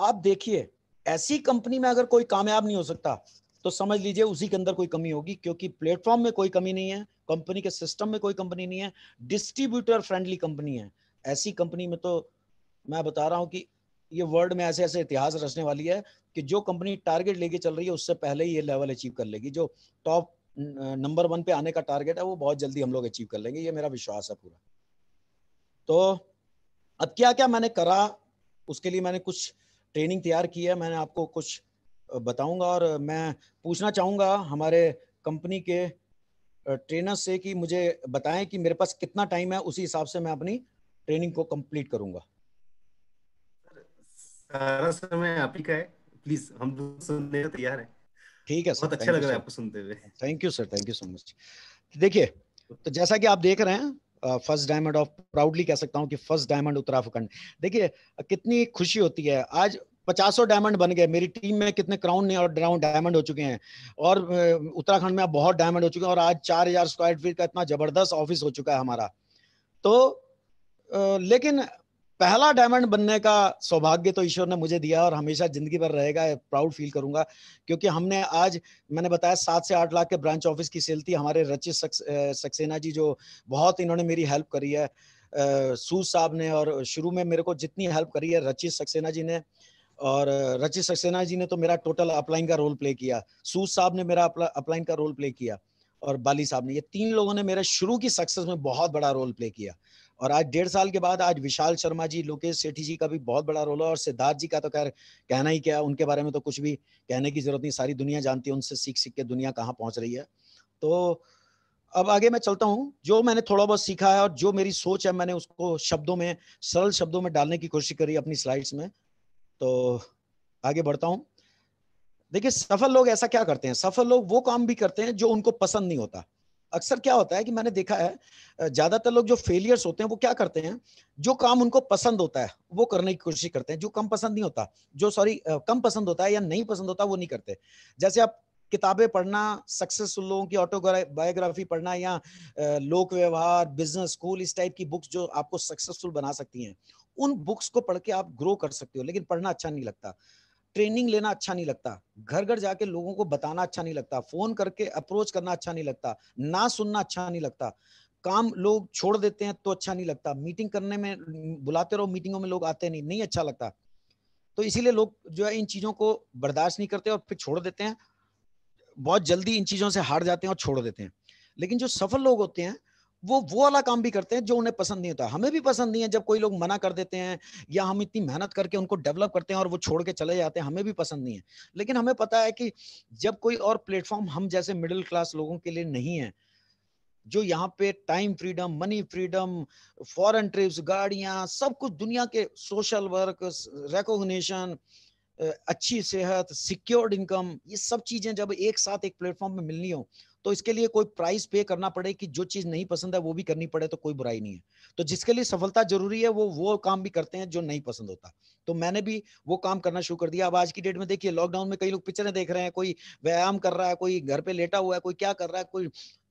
[SPEAKER 1] आप देखिए ऐसी कंपनी में अगर कोई कामयाब नहीं हो सकता तो समझ लीजिए उसी के अंदर कोई कमी होगी क्योंकि प्लेटफॉर्म में कोई कमी नहीं है कंपनी के सिस्टम में कोई कंपनी नहीं है डिस्ट्रीब्यूटर फ्रेंडली कंपनी है ऐसी कंपनी में तो मैं बता रहा हूं कि ये वर्ल्ड में ऐसे ऐसे इतिहास रचने वाली है कि जो कंपनी टारगेट लेके चल रही है उससे पहले ही ये लेवल अचीव कर लेगी जो टॉप नंबर वन पे आने का टारगेट है वो बहुत जल्दी हम लोग अचीव कर लेंगे ये मेरा विश्वास है पूरा तो अब क्या क्या मैंने करा उसके लिए मैंने कुछ ट्रेनिंग तैयार की है मैंने आपको कुछ बताऊंगा और मैं पूछना चाहूंगा हमारे कंपनी के ट्रेनर से कि मुझे बताएं कि मेरे पास कितना टाइम है उसी हिसाब से मैं अपनी ट्रेनिंग को कंप्लीट करूंगा सारा समय आप ही का है प्लीज हम लोग सुनने को तैयार है ठीक है सर, बहुत अच्छा लग रहा है आपको सुनते हुए thank you sir thank you so much देखिए तो जैसा कि आप देख रहे हैं फर्स्ट डायमंड ऑफ प्राउडली कह सकता हूँ कि फर्स्ट डायमंड उत्तराखंड देखिए कितनी खुशी होती है आज पचासों डायमंड बन गए मेरी टीम में कितने क्राउन ने और ड्राउन डायमंड हो चुके हैं और उत्तराखंड में अब बहुत डायमंड हो चुके हैं और आज चार हजार स्क्वायर फीट का इतना जबरदस्त ऑफिस हो चुका है हमारा तो लेकिन पहला डायमंड बनने का सौभाग्य तो ईश्वर ने मुझे दिया और हमेशा जिंदगी भर रहेगा प्राउड फील करूंगा क्योंकि हमने आज मैंने बताया सात से आठ लाख के ब्रांच ऑफिस की सेल थी हमारे रचित सक्सेना जी जो बहुत इन्होंने मेरी हेल्प करी है सूज साहब ने और शुरू में मेरे को जितनी हेल्प करी है रचित सक्सेना जी ने और रचित सक्सेना जी ने तो मेरा टोटल अपलाइन का रोल प्ले किया सूज साहब ने मेरा अपलाइन का रोल प्ले किया और बाली साहब ने ये तीन लोगों ने मेरे शुरू की सक्सेस में बहुत बड़ा रोल प्ले किया और आज डेढ़ साल के बाद आज विशाल शर्मा जी लोकेश सेठी जी का भी बहुत बड़ा रोल है और सिद्धार्थ जी का तो खैर कहना ही क्या उनके बारे में तो कुछ भी कहने की जरूरत नहीं सारी दुनिया जानती है उनसे सीख सीख के दुनिया कहाँ पहुंच रही है तो अब आगे मैं चलता हूँ जो मैंने थोड़ा बहुत सीखा है और जो मेरी सोच है मैंने उसको शब्दों में सरल शब्दों में डालने की कोशिश करी अपनी स्लाइड्स में तो आगे बढ़ता हूँ देखिए सफल लोग ऐसा क्या करते हैं सफल लोग वो काम भी करते हैं जो उनको पसंद नहीं होता अक्सर क्या होता है कि मैंने देखा है ज्यादातर लोग जो फेलियर्स होते हैं वो क्या करते हैं जो काम उनको पसंद होता है वो करने की कोशिश करते हैं जो कम पसंद नहीं होता जो सॉरी कम पसंद होता है या नहीं पसंद होता वो नहीं करते जैसे आप किताबें पढ़ना सक्सेसफुल लोगों की ऑटोबायोग्राफी पढ़ना या लोक व्यवहार बिजनेस स्कूल इस टाइप की बुक्स जो आपको सक्सेसफुल बना सकती हैं उन बुक्स को पढ़ के आप ग्रो कर सकते हो लेकिन पढ़ना अच्छा नहीं लगता ट्रेनिंग लेना अच्छा नहीं लगता घर घर जाके लोगों को बताना अच्छा नहीं लगता फोन करके अप्रोच करना अच्छा नहीं लगता ना सुनना अच्छा नहीं लगता काम लोग छोड़ देते हैं तो अच्छा नहीं लगता मीटिंग करने में बुलाते रहो मीटिंगों में लोग आते नहीं नहीं अच्छा लगता तो इसीलिए लोग जो है इन चीजों को बर्दाश्त नहीं करते और फिर छोड़ देते हैं बहुत जल्दी इन चीजों से हार जाते हैं और छोड़ देते हैं लेकिन जो सफल लोग होते हैं वो वो वाला काम भी करते हैं जो उन्हें पसंद नहीं होता हमें भी पसंद नहीं है जब कोई लोग मना कर देते हैं या हम इतनी मेहनत करके उनको डेवलप करते हैं और वो छोड़ के चले जाते हैं हमें भी पसंद नहीं है लेकिन हमें पता है कि जब कोई और प्लेटफॉर्म हम जैसे मिडिल क्लास लोगों के लिए नहीं है जो यहाँ पे time freedom money freedom foreign trips गाड़ियाँ सब कुछ दुनिया के सोशल वर्क रेकोगशन अच्छी सेहत सिक्योर्ड इनकम ये सब चीजें जब एक साथ एक प्लेटफॉर्म में मिलनी हो तो इसके लिए कोई प्राइस पे करना पड़े कि जो चीज नहीं पसंद है वो भी करनी पड़े तो कोई बुराई नहीं है तो जिसके लिए सफलता जरूरी है वो वो काम भी करते हैं जो नहीं पसंद होता तो मैंने भी वो काम करना शुरू कर दिया अब आज की डेट में देखिए लॉकडाउन में कई लोग पिक्चरें देख रहे हैं कोई व्यायाम कर रहा है कोई घर पे लेटा हुआ है कोई क्या कर रहा है कोई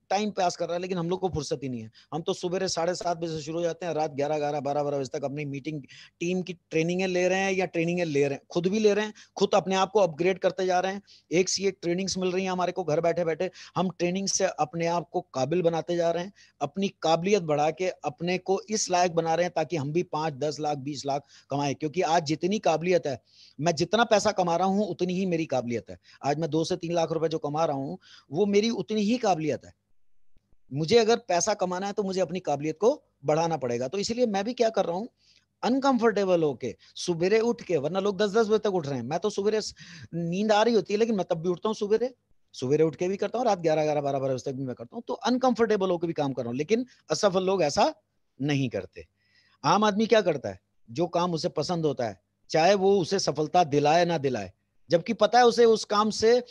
[SPEAKER 1] टाइम पास कर रहा है लेकिन हम लोग को फुर्सत ही नहीं है हम तो सुबह साढ़े सात बजे से शुरू हो जाते हैं रात ग्यारह ग्यारह बारह बारह बजे तक अपनी मीटिंग टीम की ट्रेनिंगें ले रहे हैं या ट्रेनिंगें ले रहे हैं खुद भी ले रहे हैं खुद अपने आप को अपग्रेड करते जा रहे हैं एक सी एक ट्रेनिंग्स मिल रही है हमारे को घर बैठे बैठे हम ट्रेनिंग से अपने आप को काबिल बनाते जा रहे हैं अपनी काबिलियत बढ़ा के अपने को इस लायक बना रहे हैं ताकि हम भी पांच दस लाख बीस लाख कमाएं क्योंकि आज जितनी काबिलियत है मैं जितना पैसा कमा रहा हूँ उतनी ही मेरी काबिलियत है आज मैं दो से तीन लाख रुपए जो कमा रहा हूँ वो मेरी उतनी ही काबिलियत है मुझे अगर पैसा कमाना है तो मुझे अपनी काबिलियत को बढ़ाना पड़ेगा तो इसलिए मैं भी क्या कर रहा हूँ अनकंफर्टेबल होके सुबेरे उठ के वरना लोग दस दस बजे तक उठ रहे हैं मैं तो सुबेरे नींद आ रही होती है लेकिन मैं तब भी उठता हूँ सुबेरे सुबेरे उठ के भी करता हूँ रात ग्यारह ग्यारह बारह बारह बजे तक भी मैं करता हूँ तो अनकंफर्टेबल होकर भी काम कर रहा हूँ लेकिन असफल लोग ऐसा नहीं करते आम आदमी क्या करता है जो काम उसे पसंद होता है चाहे वो उसे सफलता दिलाए ना दिलाए जबकि पता है उसे उस काम से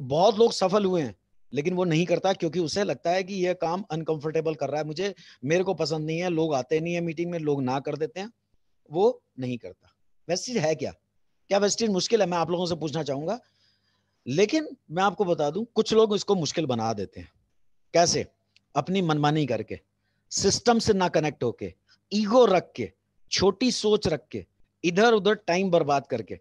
[SPEAKER 1] बहुत लोग सफल हुए हैं लेकिन वो नहीं करता क्योंकि उसे लगता है कि यह काम अनकंफर्टेबल कर रहा है मुझे मेरे को पसंद नहीं है लोग आते नहीं है मीटिंग में लोग ना कर देते हैं वो नहीं करता वेस्टिज है क्या क्या वेस्टिज मुश्किल है मैं आप लोगों से पूछना चाहूंगा लेकिन मैं आपको बता दूं कुछ लोग इसको मुश्किल बना देते हैं कैसे अपनी मनमानी करके सिस्टम से ना कनेक्ट होके ईगो रख के छोटी सोच रख के इधर उधर टाइम बर्बाद करके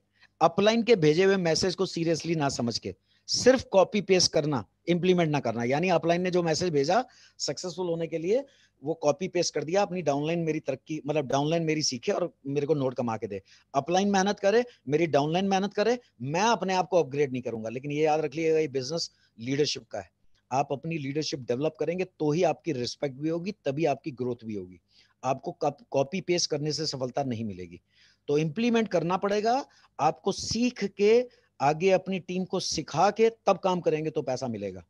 [SPEAKER 1] अपलाइन के भेजे हुए मैसेज को सीरियसली ना समझ के सिर्फ कॉपी पेस्ट करना इंप्लीमेंट ना करना यानी अपलाइन ने जो मैसेज भेजा सक्सेसफुल होने के लिए वो कॉपी पेस्ट कर दिया अपनी डाउनलाइन मेरी तरक्की मतलब डाउनलाइन मेरी सीखे और मेरे को नोट कमा के दे अपलाइन मेहनत करे मेरी डाउनलाइन मेहनत करे मैं अपने आप को अपग्रेड नहीं करूंगा लेकिन ये याद रख लीजिएगा ये बिजनेस लीडरशिप का है आप अपनी लीडरशिप डेवलप करेंगे तो ही आपकी रिस्पेक्ट भी होगी तभी आपकी ग्रोथ भी होगी आपको कॉपी पेस्ट करने से सफलता नहीं मिलेगी तो इम्प्लीमेंट करना पड़ेगा आपको सीख के आगे अपनी टीम को सिखा के तब काम करेंगे तो पैसा मिलेगा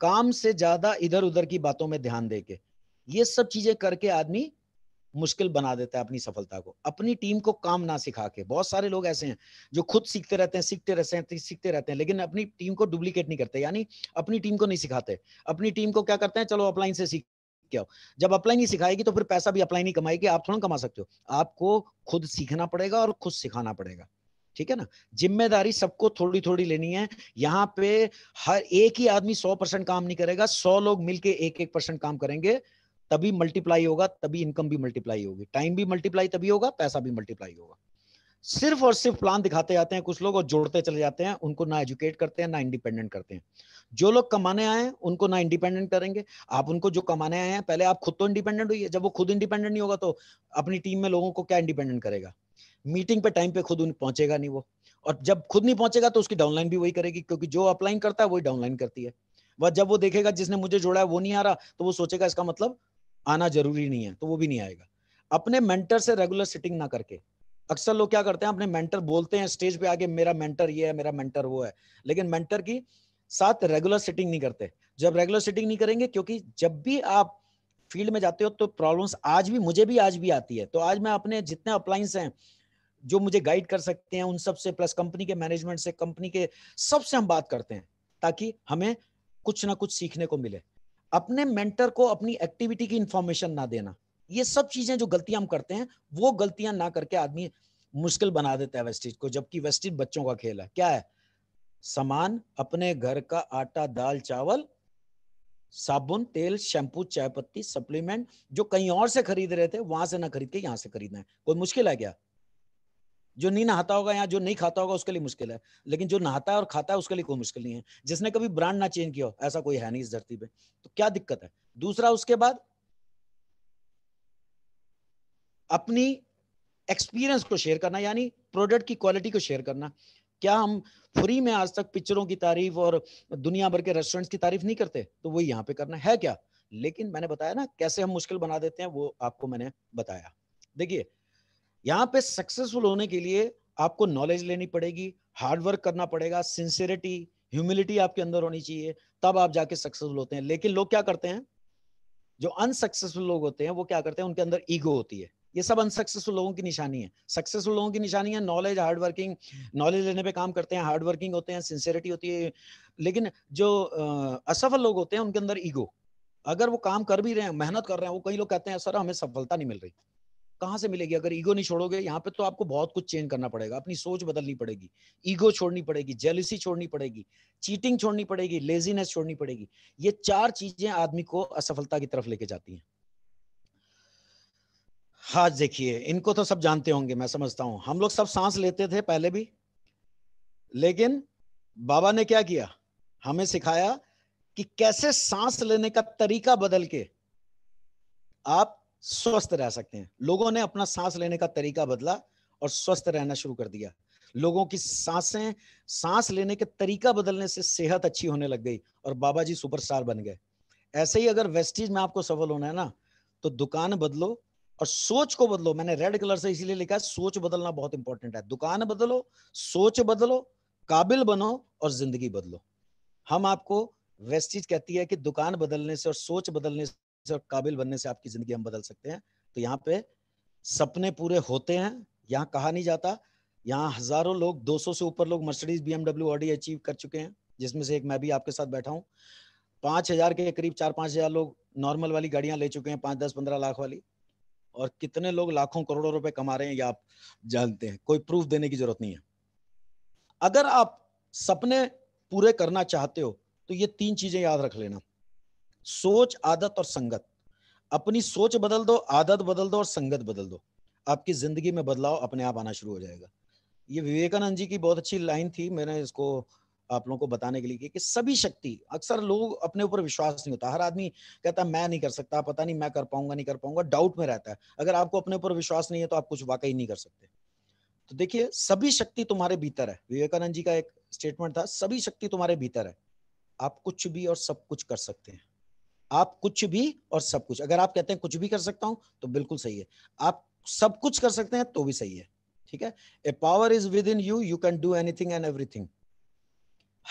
[SPEAKER 1] काम से ज्यादा इधर उधर की बातों में ध्यान दे के ये सब चीजें करके आदमी मुश्किल बना देता है अपनी सफलता को अपनी टीम को काम ना सिखा के बहुत सारे लोग ऐसे हैं जो खुद सीखते रहते हैं सीखते रहते हैं सीखते रहते हैं लेकिन अपनी टीम को डुप्लीकेट नहीं करते यानी अपनी टीम को नहीं सिखाते अपनी टीम को क्या करते हैं चलो अपलाइन से सीख क्या जब अपलाइन नहीं सिखाएगी तो फिर पैसा भी अपलाइन नहीं कमाएगी आप थोड़ा कमा सकते हो आपको खुद सीखना पड़ेगा और खुद सिखाना पड़ेगा ठीक है ना जिम्मेदारी सबको थोड़ी थोड़ी लेनी है यहाँ पे हर एक ही आदमी सौ परसेंट काम नहीं करेगा सौ लोग मिलके एक एक परसेंट काम करेंगे तभी मल्टीप्लाई होगा तभी इनकम भी मल्टीप्लाई होगी टाइम भी मल्टीप्लाई तभी होगा पैसा भी मल्टीप्लाई होगा सिर्फ और सिर्फ प्लान दिखाते जाते हैं कुछ लोग और जोड़ते चले जाते हैं उनको ना एजुकेट करते हैं ना इंडिपेंडेंट करते हैं जो लोग कमाने आए हैं उनको ना इंडिपेंडेंट करेंगे आप उनको जो कमाने आए हैं पहले आप खुद तो इंडिपेंडेंट है जब वो खुद इंडिपेंडेंट नहीं होगा तो अपनी टीम में लोगों को क्या इंडिपेंडेंट करेगा मीटिंग पे टाइम पे खुद उन पहुंचेगा नहीं वो और जब खुद नहीं पहुंचेगा तो उसकी डाउनलाइन भी वही करेगी क्योंकि जो अपलाइन करता है वही डाउनलाइन करती है वह जब वो देखेगा जिसने मुझे जोड़ा है वो नहीं आ रहा तो वो सोचेगा इसका मतलब आना जरूरी नहीं है तो वो भी नहीं आएगा अपने मेंटर से रेगुलर सिटिंग ना करके अक्सर लोग क्या करते हैं अपने मेंटर बोलते हैं स्टेज पे आगे मेरा मेंटर ये है मेरा मेंटर वो है लेकिन मेंटर की साथ रेगुलर सिटिंग नहीं करते जब रेगुलर सिटिंग नहीं करेंगे क्योंकि जब भी आप फील्ड में जाते हो तो प्रॉब्लम्स आज भी मुझे भी आज भी आती है तो आज मैं अपने जितने अप्लाइंस हैं जो मुझे गाइड कर सकते हैं उन सब से प्लस कंपनी के मैनेजमेंट से कंपनी के सब से हम बात करते हैं ताकि हमें कुछ ना कुछ सीखने को मिले अपने मेंटर को अपनी एक्टिविटी की इंफॉर्मेशन ना देना ये सब चीजें जो गलतियां हम करते हैं वो गलतियां ना करके आदमी मुश्किल बना देता है वेस्टिज को जबकि वेस्टिज बच्चों का खेल है क्या है सामान अपने घर का आटा दाल चावल साबुन तेल शैम्पू चाय पत्ती सप्लीमेंट जो कहीं और से खरीद रहे थे वहां से ना खरीद के यहां से खरीदना है कोई मुश्किल है क्या जो नहीं नहाता होगा या जो नहीं खाता होगा उसके लिए मुश्किल है लेकिन जो नहाता है और खाता है उसके लिए कोई मुश्किल नहीं है जिसने कभी ब्रांड ना चेंज किया ऐसा कोई है नहीं इस धरती पे तो क्या दिक्कत है दूसरा उसके बाद अपनी एक्सपीरियंस को शेयर करना यानी प्रोडक्ट की क्वालिटी को शेयर करना क्या हम फ्री में आज तक पिक्चरों की तारीफ और दुनिया भर के रेस्टोरेंट्स की तारीफ नहीं करते तो वही यहाँ पे करना है क्या लेकिन मैंने बताया ना कैसे हम मुश्किल बना देते हैं वो आपको मैंने बताया देखिए यहाँ पे सक्सेसफुल होने के लिए आपको नॉलेज लेनी पड़ेगी हार्डवर्क करना पड़ेगा सिंसियरिटी ह्यूमिलिटी आपके अंदर होनी चाहिए तब आप जाके सक्सेसफुल होते हैं लेकिन लोग क्या करते हैं जो अनसक्सेसफुल लोग होते हैं वो क्या करते हैं उनके अंदर ईगो होती है ये सब अनसक्सेसफुल लोगों की निशानी है सक्सेसफुल लोगों की निशानी है नॉलेज हार्ड वर्किंग नॉलेज लेने पे काम करते हैं हार्ड वर्किंग होते हैं सिंसियरिटी होती है लेकिन जो असफल लोग होते हैं उनके अंदर ईगो अगर वो काम कर भी रहे हैं मेहनत कर रहे हैं वो कई लोग कहते हैं सर हमें सफलता नहीं मिल रही कहां से मिलेगी अगर ईगो नहीं छोड़ोगे यहाँ पे तो आपको बहुत कुछ चेंज करना पड़ेगा अपनी सोच बदलनी पड़ेगी ईगो छोड़नी पड़ेगी जेलिसी छोड़नी पड़ेगी चीटिंग छोड़नी पड़ेगी लेजीनेस छोड़नी पड़ेगी ये चार चीजें आदमी को असफलता की तरफ लेके जाती हैं हाँ देखिए इनको तो सब जानते होंगे मैं समझता हूं हम लोग सब सांस लेते थे पहले भी लेकिन बाबा ने क्या किया हमें सिखाया कि कैसे सांस लेने का तरीका बदल के आप स्वस्थ रह सकते हैं लोगों ने अपना सांस लेने का तरीका बदला और स्वस्थ रहना शुरू कर दिया लोगों की सांसें सांस लेने के तरीका बदलने से सेहत अच्छी होने लग गई और बाबा जी सुपरस्टार बन गए ऐसे ही अगर वेस्टीज में आपको सफल होना है ना तो दुकान बदलो और सोच को बदलो मैंने रेड कलर से इसीलिए लिखा है सोच बदलना बहुत इंपॉर्टेंट है दुकान बदलो सोच बदलो काबिल बनो और जिंदगी बदलो हम आपको वेस्टीज कहती है कि दुकान बदलने से और सोच बदलने काबिल बनने से आपकी जिंदगी हम बदल सकते हैं तो यहाँ पे सपने पूरे होते हैं यहाँ कहा नहीं जाता यहाँ हजारों लोग 200 से ऊपर लोग मर्सिडीज बीएमडब्ल्यू ऑडी अचीव कर चुके हैं जिसमें से एक मैं भी आपके साथ बैठा हूँ पांच हजार के करीब चार पांच हजार लोग नॉर्मल वाली गाड़ियां ले चुके हैं पांच दस पंद्रह लाख वाली और कितने लोग लाखों करोड़ों रुपए कमा रहे हैं ये आप जानते हैं कोई प्रूफ देने की जरूरत नहीं है अगर आप सपने पूरे करना चाहते हो तो ये तीन चीजें याद रख लेना सोच आदत और संगत अपनी सोच बदल दो आदत बदल दो और संगत बदल दो आपकी जिंदगी में बदलाव अपने आप आना शुरू हो जाएगा ये विवेकानंद जी की बहुत अच्छी लाइन थी मैंने इसको आप लोगों को बताने के लिए कि, कि सभी शक्ति अक्सर लोग अपने ऊपर विश्वास नहीं होता हर आदमी कहता मैं नहीं कर सकता पता नहीं मैं कर पाऊंगा नहीं कर पाऊंगा डाउट में रहता है अगर आपको अपने ऊपर विश्वास नहीं है तो आप कुछ वाकई नहीं कर सकते तो देखिए सभी शक्ति तुम्हारे भीतर है विवेकानंद जी का एक स्टेटमेंट था सभी शक्ति तुम्हारे भीतर है आप कुछ भी और सब कुछ कर सकते हैं आप कुछ भी और सब कुछ अगर आप कहते हैं कुछ भी कर सकता हूं तो बिल्कुल सही है आप सब कुछ कर सकते हैं तो भी सही है ठीक है a power is within you you can do anything and everything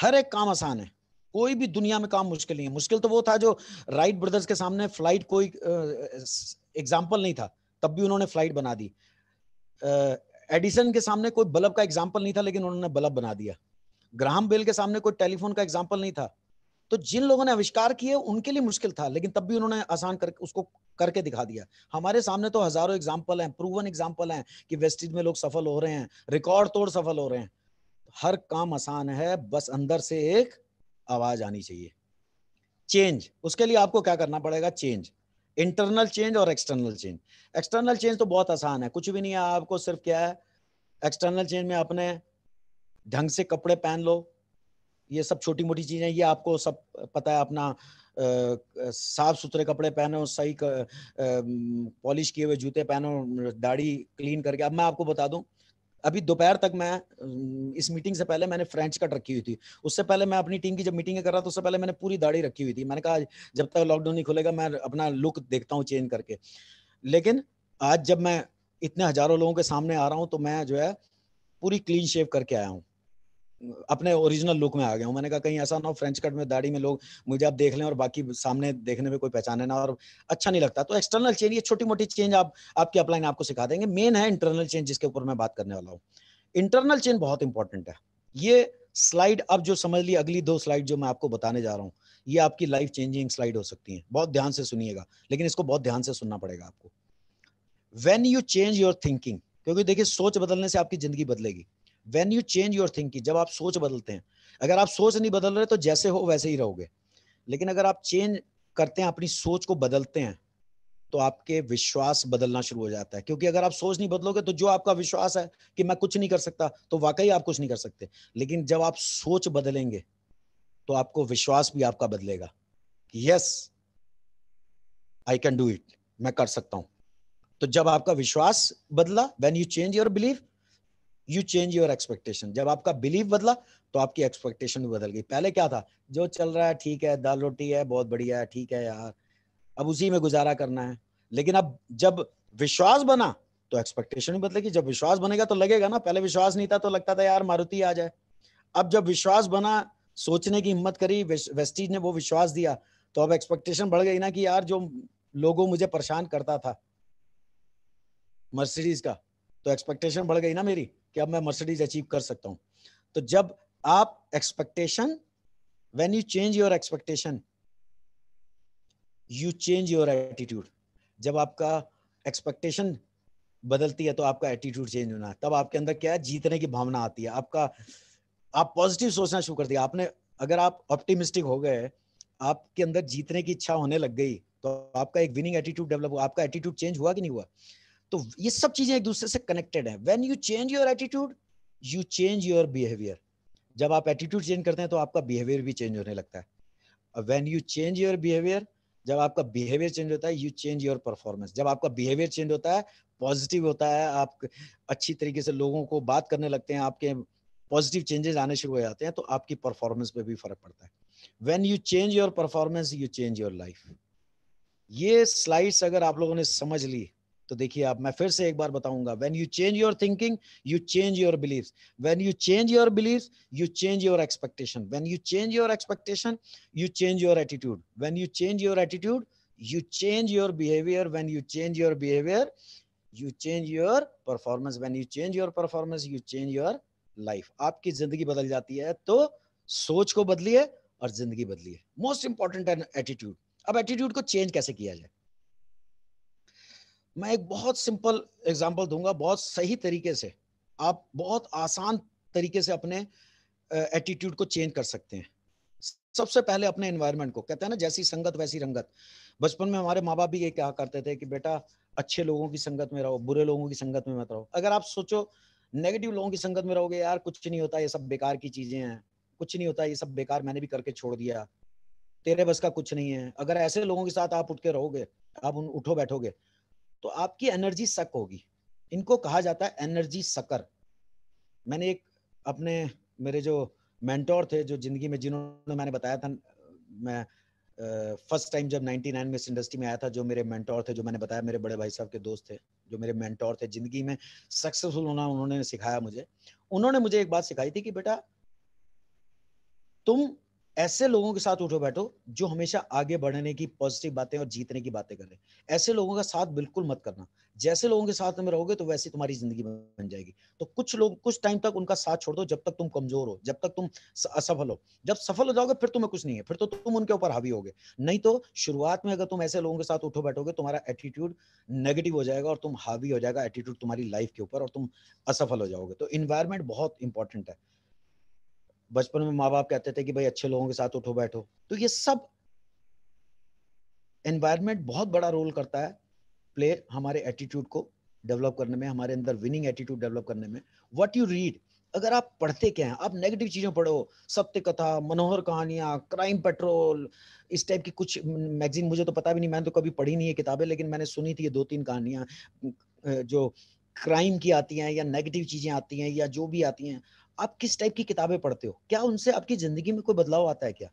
[SPEAKER 1] हर एक काम आसान है कोई भी दुनिया में काम मुश्किल नहीं है मुश्किल तो वो था जो राइट ब्रदर्स के सामने फ्लाइट कोई एग्जाम्पल uh, नहीं था तब भी उन्होंने फ्लाइट बना दी एडिसन uh, के सामने कोई बल्ब का एग्जाम्पल नहीं था लेकिन उन्होंने बल्ब बना दिया ग्राहम बेल के सामने कोई टेलीफोन का एग्जाम्पल नहीं था तो जिन लोगों ने आविष्कार किए उनके लिए मुश्किल था लेकिन तब भी उन्होंने आसान करके उसको करके दिखा दिया हमारे सामने तो हजारों एग्जाम्पल हैं प्रूवन एग्जाम्पल हैं कि वेस्टिज में लोग सफल हो रहे हैं रिकॉर्ड तोड़ सफल हो रहे हैं हर काम आसान है बस अंदर से एक आवाज आनी चाहिए चेंज उसके लिए आपको क्या करना पड़ेगा चेंज इंटरनल चेंज और एक्सटर्नल चेंज एक्सटर्नल चेंज तो बहुत आसान है कुछ भी नहीं है आपको सिर्फ क्या है एक्सटर्नल चेंज में अपने ढंग से कपड़े पहन लो ये सब छोटी मोटी चीजें ये आपको सब पता है अपना साफ सुथरे कपड़े पहनो सही पॉलिश किए हुए जूते पहनो दाढ़ी क्लीन करके अब मैं आपको बता दूं अभी दोपहर तक मैं इस मीटिंग से पहले मैंने फ्रेंच कट रखी हुई थी उससे पहले मैं अपनी टीम की जब मीटिंग कर रहा था उससे पहले मैंने पूरी दाढ़ी रखी हुई थी मैंने कहा जब तक लॉकडाउन नहीं खुलेगा मैं अपना लुक देखता हूँ चेंज करके लेकिन आज जब मैं इतने हजारों लोगों के सामने आ रहा हूँ तो मैं जो है पूरी क्लीन शेव करके आया हूँ अपने ओरिजिनल लुक में आ गया हूँ मैंने कहा कहीं ऐसा ना हो फ्रेंच कट में दाढ़ी में लोग मुझे आप देख लें और बाकी सामने देखने में कोई पहचाने ना और अच्छा नहीं लगता तो एक्सटर्नल चेंज ये छोटी मोटी चेंज आप आपकी अपलाइन आपको सिखा देंगे मेन है इंटरनल चेंज जिसके ऊपर मैं बात करने वाला हूँ इंटरनल चेंज बहुत इंपॉर्टेंट है ये स्लाइड अब जो समझ ली अगली दो स्लाइड जो मैं आपको बताने जा रहा हूँ ये आपकी लाइफ चेंजिंग स्लाइड हो सकती है बहुत ध्यान से सुनिएगा लेकिन इसको बहुत ध्यान से सुनना पड़ेगा आपको when you change your thinking क्योंकि देखिए सोच बदलने से आपकी जिंदगी बदलेगी when you change your thinking जब आप सोच बदलते हैं अगर आप सोच नहीं बदल रहे तो जैसे हो वैसे ही रहोगे लेकिन अगर आप चेंज करते हैं अपनी सोच को बदलते हैं तो आपके विश्वास बदलना शुरू हो जाता है क्योंकि अगर आप सोच नहीं बदलोगे तो जो आपका विश्वास है कि मैं कुछ नहीं कर सकता तो वाकई आप कुछ नहीं कर सकते लेकिन जब आप सोच बदलेंगे तो आपको विश्वास भी आपका बदलेगा yes I can do it मैं कर सकता हूं तो जब आपका विश्वास बदला when you change your believe you change your expectation जब आपका बिलीव बदला तो आपकी एक्सपेक्टेशन भी बदल गई पहले क्या था जो चल रहा है ठीक है दाल रोटी है बहुत बढ़िया है ठीक है यार अब उसी में गुजारा करना है लेकिन अब जब विश्वास बना तो एक्सपेक्टेशन भी बदलेगी जब विश्वास बनेगा तो लगेगा ना पहले विश्वास नहीं था तो लगता था यार मारुति आ जाए अब जब विश्वास बना सोचने की हिम्मत करी वेस्टीज ने वो विश्वास दिया तो अब एक्सपेक्टेशन बढ़ गई ना कि यार जो लोगों मुझे परेशान करता था मर्सिडीज का तो एक्सपेक्टेशन बढ़ गई ना मेरी कि अब मैं मर्सिडीज अचीव कर सकता हूं तो जब आप expectation when you change your expectation you change your attitude जब आपका एक्सपेक्टेशन बदलती है तो आपका एटीट्यूड चेंज होना तब आपके अंदर क्या है जीतने की भावना आती है आपका आप पॉजिटिव सोचना शुरू कर दिया आपने अगर आप ऑप्टिमिस्टिक हो गए आपके अंदर जीतने की इच्छा होने लग गई तो आपका एक विनिंग एटीट्यूड डेवलप हुआ आपका एटीट्यूड चेंज हुआ कि नहीं हुआ तो ये सब चीजें एक दूसरे से कनेक्टेड है when you change your attitude you change your behaviour जब आप एटीट्यूड चेंज करते हैं तो आपका बिहेवियर भी चेंज होने लगता है when you change your behaviour जब आपका बिहेवियर चेंज होता है यू चेंज योर परफॉर्मेंस जब आपका बिहेवियर चेंज होता है पॉजिटिव होता है आप अच्छी तरीके से लोगों को बात करने लगते हैं आपके पॉजिटिव चेंजेस आने शुरू हो जाते हैं तो आपकी परफॉर्मेंस पे भी फर्क पड़ता है when you change your performance you change your life ये स्लाइड्स अगर आप लोगों ने समझ ली तो देखिए आप मैं फिर से एक बार बताऊंगा when you change your thinking you change your beliefs when you change your beliefs you change your expectation when you change your expectation you change your attitude when you change your attitude you change your behaviour when you change your behaviour you change your performance when you change your performance you change your life आपकी जिंदगी बदल जाती है तो सोच को बदलिए और जिंदगी बदलिए मोस्ट इंपॉर्टेंट एटीट्यूड अब एटीट्यूड को चेंज कैसे किया जाए मैं एक बहुत सिंपल एग्जाम्पल दूंगा बहुत सही तरीके से आप बहुत आसान तरीके से अपने एटीट्यूड को चेंज कर सकते हैं सबसे पहले अपने एनवायरनमेंट को कहते हैं ना जैसी संगत वैसी रंगत बचपन में हमारे माँ बाप भी ये क्या करते थे कि बेटा अच्छे लोगों की संगत में रहो बुरे लोगों की संगत में मत रहो अगर आप सोचो नेगेटिव लोगों की संगत में रहोगे यार कुछ नहीं होता ये सब बेकार की चीजें हैं कुछ नहीं होता ये सब बेकार मैंने भी करके छोड़ दिया तेरे बस का कुछ नहीं है अगर ऐसे लोगों के साथ आप उठ के रहोगे आप उन उठो बैठोगे तो आपकी एनर्जी सक होगी इनको कहा जाता है एनर्जी सकर मैंने एक अपने मेरे जो मेंटोर थे जो जिंदगी में जिन्होंने मैंने बताया था मैं फर्स्ट टाइम जब 99 में इस इंडस्ट्री में आया था जो मेरे मेंटोर थे जो मैंने बताया मेरे बड़े भाई साहब के दोस्त थे जो मेरे मेंटोर थे जिंदगी में सक्सेसफुल होना उन्होंने सिखाया मुझे उन्होंने मुझे एक बात सिखाई थी कि बेटा तुम ऐसे लोगों के साथ उठो बैठो जो हमेशा आगे बढ़ने की पॉजिटिव बातें और जीतने की बातें कर रहे हैं ऐसे लोगों का साथ बिल्कुल मत करना जैसे लोगों के साथ में रहोगे तो वैसी तुम्हारी जिंदगी बन जाएगी तो कुछ लोग कुछ टाइम तक उनका साथ छोड़ दो जब तक तुम कमजोर हो जब तक तुम असफल हो जब सफल हो जाओगे फिर तुम्हें कुछ नहीं है फिर तो तुम उनके ऊपर हावी होगे नहीं तो शुरुआत में अगर तुम ऐसे लोगों के साथ उठो बैठोगे तुम्हारा एटीट्यूड नेगेटिव हो जाएगा और तुम हावी हो जाएगा एटीट्यूड तुम्हारी लाइफ के ऊपर और तुम असफल हो जाओगे तो इन्वायरमेंट बहुत इंपॉर्टेंट है बचपन में माँ बाप कहते थे कि भाई अच्छे लोगों के साथ उठो बैठो तो ये सब एनवायरमेंट बहुत बड़ा रोल करता है प्ले हमारे एटीट्यूड को डेवलप करने में हमारे अंदर विनिंग एटीट्यूड डेवलप करने में व्हाट यू रीड अगर आप पढ़ते क्या हैं आप नेगेटिव चीज़ें पढ़ो सत्य कथा मनोहर कहानियां क्राइम पेट्रोल इस टाइप की कुछ मैगजीन मुझे तो पता भी नहीं मैंने तो कभी पढ़ी नहीं है किताबें लेकिन मैंने सुनी थी ये दो तीन कहानियां जो क्राइम की आती हैं या नेगेटिव चीज़ें आती हैं या जो भी आती हैं आप किस टाइप की किताबें पढ़ते हो क्या उनसे आपकी ज़िंदगी में कोई बदलाव आता है क्या